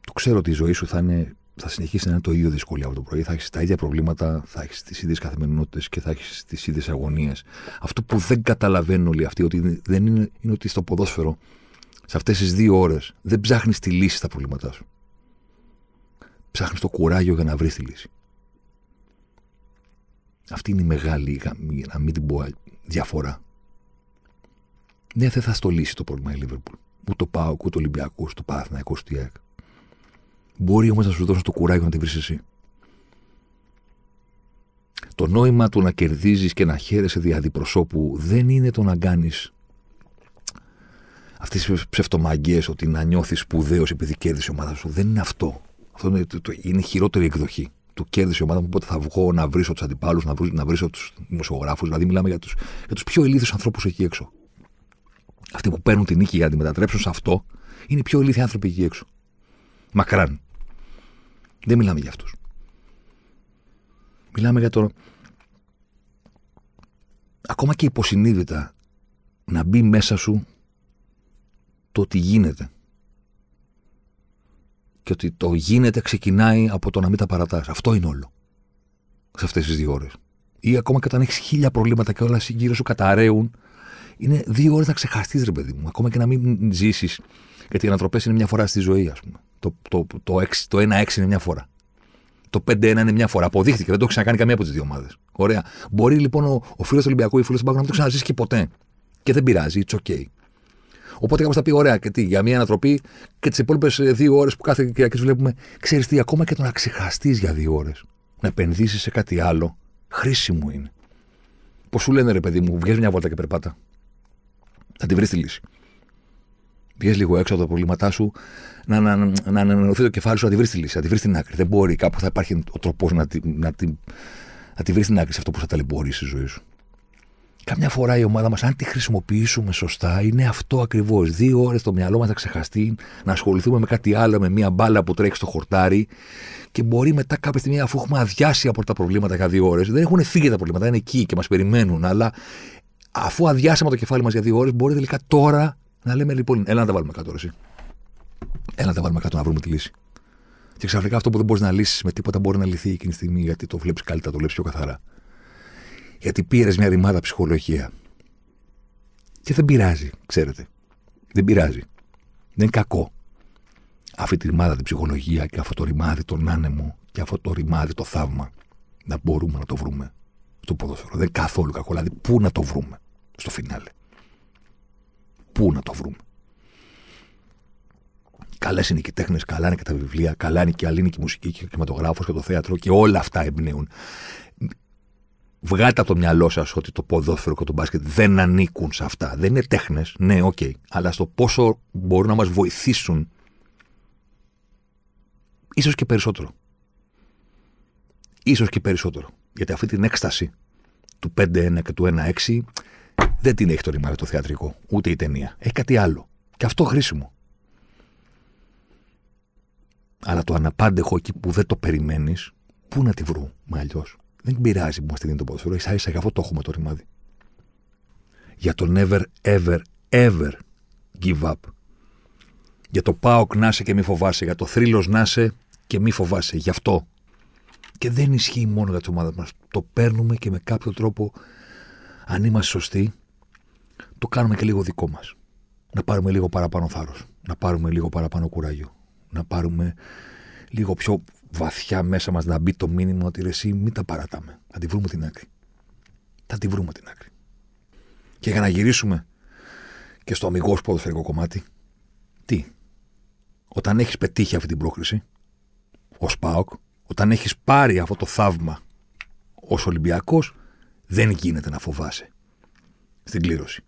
Το ξέρω ότι η ζωή σου θα είναι θα συνεχίσει να είναι το ίδιο δυσκολία από το πρωί. Θα έχεις τα ίδια προβλήματα, θα έχεις τις ίδιες καθημερινότητες και θα έχεις τις ίδιες αγωνίες. Αυτό που δεν καταλαβαίνουν όλοι αυτοί ότι δεν είναι, είναι ότι στο ποδόσφαιρο, σε αυτές τις δύο ώρες, δεν ψάχνεις τη λύση στα προβλήματά σου. Ψάχνεις το κουράγιο για να βρεις τη λύση. Αυτή είναι η μεγάλη, να μην την πω διαφορά. Ναι, δεν θα στο λύσει το πρόβλημα η Λίβερπουλ. Ούτε ο Πάοκ, ούτε ο Ολυμπιακός, ούτε το Παναθυναϊκό, ούτε Μπορεί όμως να σου δώσω το κουράγιο να τη βρεις εσύ. Το νόημα του να κερδίζεις και να χαίρεσαι δια αντιπροσώπου δεν είναι το να κάνεις αυτές τις ψευτομαγγέ ότι να νιώθεις σπουδαίος επειδή κέρδισε η ομάδα σου. Δεν είναι αυτό. Αυτό είναι, το, είναι η χειρότερη εκδοχή. Του κέρδισε η ομάδα μου, οπότε θα βγω να βρίσω τους αντιπάλους, να, βρίσω, βρίσω τους δημοσιογράφους. Δηλαδή, μιλάμε για τους για τους πιο ηλίθιους ανθρώπους εκεί έξω. Αυτοί που παίρνουν την νίκη για να τη μετατρέψουν σε αυτό είναι οι πιο ηλίθιοι άνθρωποι εκεί έξω. Μακράν. Δεν μιλάμε για αυτούς. Μιλάμε για το... Ακόμα και υποσυνείδητα να μπει μέσα σου το ότι γίνεται. Και ότι το γίνεται ξεκινάει από το να μην τα παρατάς. Αυτό είναι όλο. Σε αυτές τις δύο ώρες. Ή ακόμα και όταν έχεις χίλια προβλήματα και όλα γύρω σου καταραίουν, είναι δύο ώρες να ξεχαστείς, ρε παιδί μου. Ακόμα και να μην ζήσεις. Γιατί οι ανατροπές είναι μια φορά στη ζωή, ας πούμε. Το, το, το, 6, το 1-6 είναι μια φορά. Το 5-1 είναι μια φορά. Αποδείχθηκε. Δεν το ξανακάνει καμία από τις δύο ομάδες. Ωραία. Μπορεί λοιπόν ο, ο φίλος του Ολυμπιακού ή ο φίλος του Μπάγκου να μην το ξαναζήσει και ποτέ. Και δεν πειράζει. It's okay. Οπότε κάποιο θα πει: Ωραία, και τι, για μια ανατροπή και τις υπόλοιπες ε, δύο ώρες που κάθε Κυριακή βλέπουμε. Ξέρεις τι, ακόμα και το να ξεχαστείς για δύο ώρες, να επενδύσεις σε κάτι άλλο, χρήσιμο είναι. Πώ σου λένε ρε παιδί μου, βγαίνει μια βόλτα και περπάτα. Θα τη βρεις τη λύση. Πιέ λίγο έξω από τα προβλήματά σου, να, να, να ανανεωθεί το κεφάλι σου, να τη βρεις τη λύση, να τη βρεις την άκρη. Δεν μπορεί κάπου, θα υπάρχει ο τρόπο να τη, να να τη βρεις την άκρη σε αυτό που θα ταλαιπωρήσει στη ζωή σου. Καμιά φορά η ομάδα μας, αν τη χρησιμοποιήσουμε σωστά, είναι αυτό ακριβώς. Δύο ώρες το μυαλό μας θα ξεχαστεί, να ασχοληθούμε με κάτι άλλο, με μια μπάλα που τρέχει στο χορτάρι και μπορεί μετά κάποια στιγμή, αφού έχουμε αδειάσει από τα προβλήματα για δύο ώρες, δεν έχουν φύγει τα προβλήματα, είναι εκεί και μας περιμένουν, αλλά αφού αδειάσαμε το κεφάλι μας για δύο ώρες, μπορεί τελικά τώρα να λέμε λοιπόν, έλα να τα βάλουμε κάτω, εσύ. Έλα να τα βάλουμε κάτω να βρούμε τη λύση. Και ξαφνικά αυτό που δεν μπορείς να λύσεις με τίποτα μπορεί να λυθεί εκείνη τη στιγμή γιατί το βλέπεις καλύτερα, το βλέπεις πιο καθαρά. Γιατί πήρες μια ρημάδα ψυχολογία. Και δεν πειράζει, ξέρετε. Δεν πειράζει. Δεν είναι κακό. Αυτή τη ρημάδα, την ψυχολογία και αυτό το ρημάδι, τον άνεμο και αυτό το ρημάδι, το θαύμα. Να μπορούμε να το βρούμε στο ποδόσφαιρο. Δεν καθόλου κακό. Δηλαδή, πού να το βρούμε στο φινάλε. Πού να το βρούμε. Καλέ είναι και οι τέχνε, καλά είναι και τα βιβλία, καλά είναι και η αλήνικη μουσική και ο κινηματογράφος και το θέατρο και όλα αυτά εμπνέουν. Βγάτε από το μυαλό σας ότι το ποδόσφαιρο και το μπάσκετ δεν ανήκουν σε αυτά. Δεν είναι τέχνες, ναι, οκ, okay, αλλά στο πόσο μπορούν να μας βοηθήσουν ίσως και περισσότερο. Ίσως και περισσότερο. Γιατί αυτή την έκσταση του 5-1 και του 1-6 δεν την έχει το ρημάδι το θεατρικό, ούτε η ταινία. Έχει κάτι άλλο. Και αυτό χρήσιμο. Αλλά το αναπάντεχο εκεί που δεν το περιμένεις, πού να τη βρούμε αλλιώς. Δεν πειράζει που μας τη δίνει το ποδοσφαιρό. Ίσα ίσα γι' αυτό το έχουμε το ρημάδι. Για το never ever ever give up. Για το πάω να και μη φοβάσαι. Για το θρύλος να και μη φοβάσαι. Γι' αυτό. Και δεν ισχύει μόνο για τις ομάδες μας. Το παίρνουμε και με κάποιο τρόπο αν είμαστε σωστοί, το κάνουμε και λίγο δικό μας. Να πάρουμε λίγο παραπάνω θάρρος, να πάρουμε λίγο παραπάνω κουράγιο, να πάρουμε λίγο πιο βαθιά μέσα μας να μπει το μήνυμα ότι ρε εσύ μην τα παρατάμε. Θα τη βρούμε την άκρη. Θα τη βρούμε την άκρη. Και για να γυρίσουμε και στο αμυγός ποδοσφαιρικό κομμάτι, τι, όταν έχεις πετύχει αυτή την πρόκληση, ως ΠΑΟΚ, όταν έχεις πάρει αυτό το θαύμα ως Ολυμπιακός, δεν γίνεται να φοβάσαι στην κλήρωση.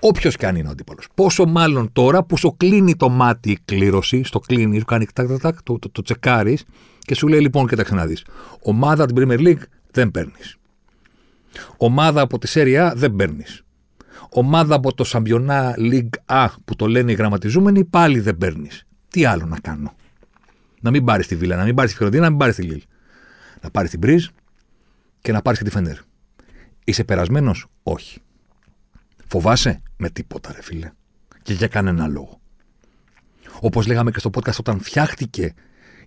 Όποιος και αν είναι ο αντίπαλος. Πόσο μάλλον τώρα που σου κλείνει το μάτι η κλήρωση, στο κλείνει, σου κάνει τάκ, τάκ, τάκ, το, το, τσεκάρεις και σου λέει λοιπόν, κοίταξε να δεις. Ομάδα την Premier League δεν παίρνεις. Ομάδα από τη Serie A δεν παίρνεις. Ομάδα από το Σαμπιονά League A που το λένε οι γραμματιζούμενοι πάλι δεν παίρνεις. Τι άλλο να κάνω. Να μην πάρεις τη Βίλα, να μην πάρεις τη να μην πάρεις τη Λίλ. Να πάρεις την Μπριζ και να πάρεις και τη Φενέρ. Είσαι περασμένος, όχι. Φοβάσαι με τίποτα, ρε φίλε. Και για κανένα λόγο. Όπως λέγαμε και στο podcast, όταν φτιάχτηκε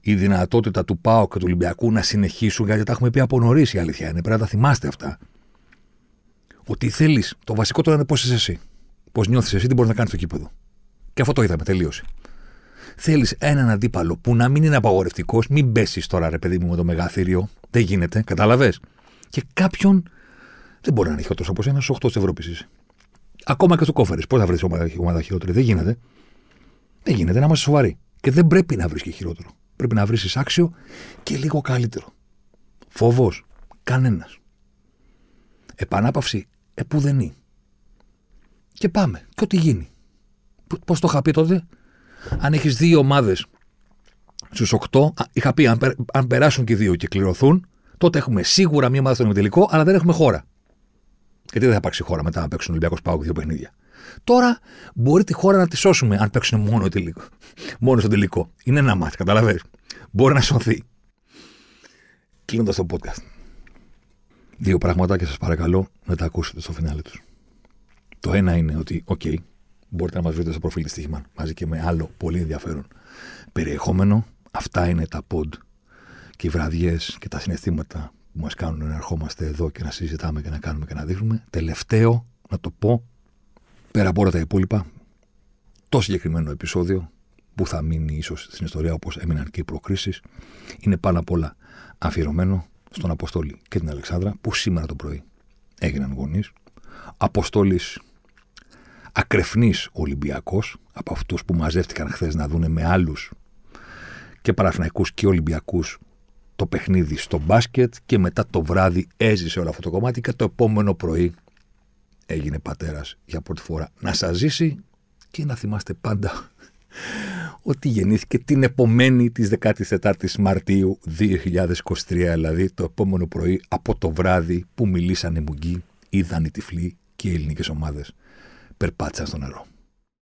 η δυνατότητα του ΠΑΟ και του Ολυμπιακού να συνεχίσουν, γιατί τα έχουμε πει από νωρίς η αλήθεια είναι, πρέπει να τα θυμάστε αυτά. Ότι θέλεις, το βασικό τώρα είναι πώς είσαι εσύ. Πώς νιώθεις εσύ, τι μπορείς να κάνεις στο κήπεδο. Και αυτό το είδαμε, τελείωσε. Θέλεις έναν αντίπαλο που να μην είναι απαγορευτικός, μην πέσεις τώρα ρε παιδί μου με το μεγαθύριο. Δεν γίνεται, κατάλαβε. Και κάποιον δεν μπορεί να είναι χειρότερος από ένα 8 της Ευρώπης. Ακόμα και στο κόφερε. Πώς θα βρεις ομάδα χειρότερη. Δεν γίνεται. Δεν γίνεται να είμαστε σοβαροί. Και δεν πρέπει να βρεις και χειρότερο. Πρέπει να βρεις άξιο και λίγο καλύτερο. Φόβος. Κανένας. Επανάπαυση. Επουδενή. Και πάμε. Και ό,τι γίνει. Πώς το είχα πει τότε. Αν έχεις δύο ομάδες στους 8, είχα πει αν περάσουν και δύο και κληρωθούν, τότε έχουμε σίγουρα μία ομάδα στον τελικό, αλλά δεν έχουμε χώρα. Γιατί δεν θα υπάρξει χώρα μετά να παίξουν Ολυμπιακός Πάοκ δύο παιχνίδια. Τώρα μπορεί τη χώρα να τη σώσουμε αν παίξουν μόνο, τελικό. μόνο στο τελικό. Είναι ένα μάτι, καταλαβαίνει. Μπορεί να σωθεί. Κλείνοντας το podcast. Δύο πράγματα και σας παρακαλώ να τα ακούσετε στο φινάλε τους. Το ένα είναι ότι, οκ, okay, μπορείτε να μας βρείτε στο προφίλ της Στίχημαν μαζί και με άλλο πολύ ενδιαφέρον περιεχόμενο. Αυτά είναι τα pod και οι βραδιές και τα συναισθήματα που μας κάνουν να ερχόμαστε εδώ και να συζητάμε και να κάνουμε και να δείχνουμε. Τελευταίο, να το πω, πέρα από όλα τα υπόλοιπα, το συγκεκριμένο επεισόδιο που θα μείνει ίσως στην ιστορία όπως έμειναν και οι προκρίσεις, είναι πάνω απ' όλα αφιερωμένο στον Αποστόλη και την Αλεξάνδρα που σήμερα το πρωί έγιναν γονείς. Αποστόλης ακρεφνής Ολυμπιακός, από αυτούς που μαζεύτηκαν χθες να δούνε με άλλους και παραθυναϊκούς και ολυμπιακούς το παιχνίδι στο μπάσκετ και μετά το βράδυ έζησε όλο αυτό το κομμάτι και το επόμενο πρωί έγινε πατέρας για πρώτη φορά. Να σας ζήσει και να θυμάστε πάντα ότι γεννήθηκε την επομένη της 14ης Μαρτίου 2023, δηλαδή το επόμενο πρωί από το βράδυ που μιλήσανε μουγκοί, είδαν οι τυφλοί και οι ελληνικές ομάδες περπάτησαν στο νερό.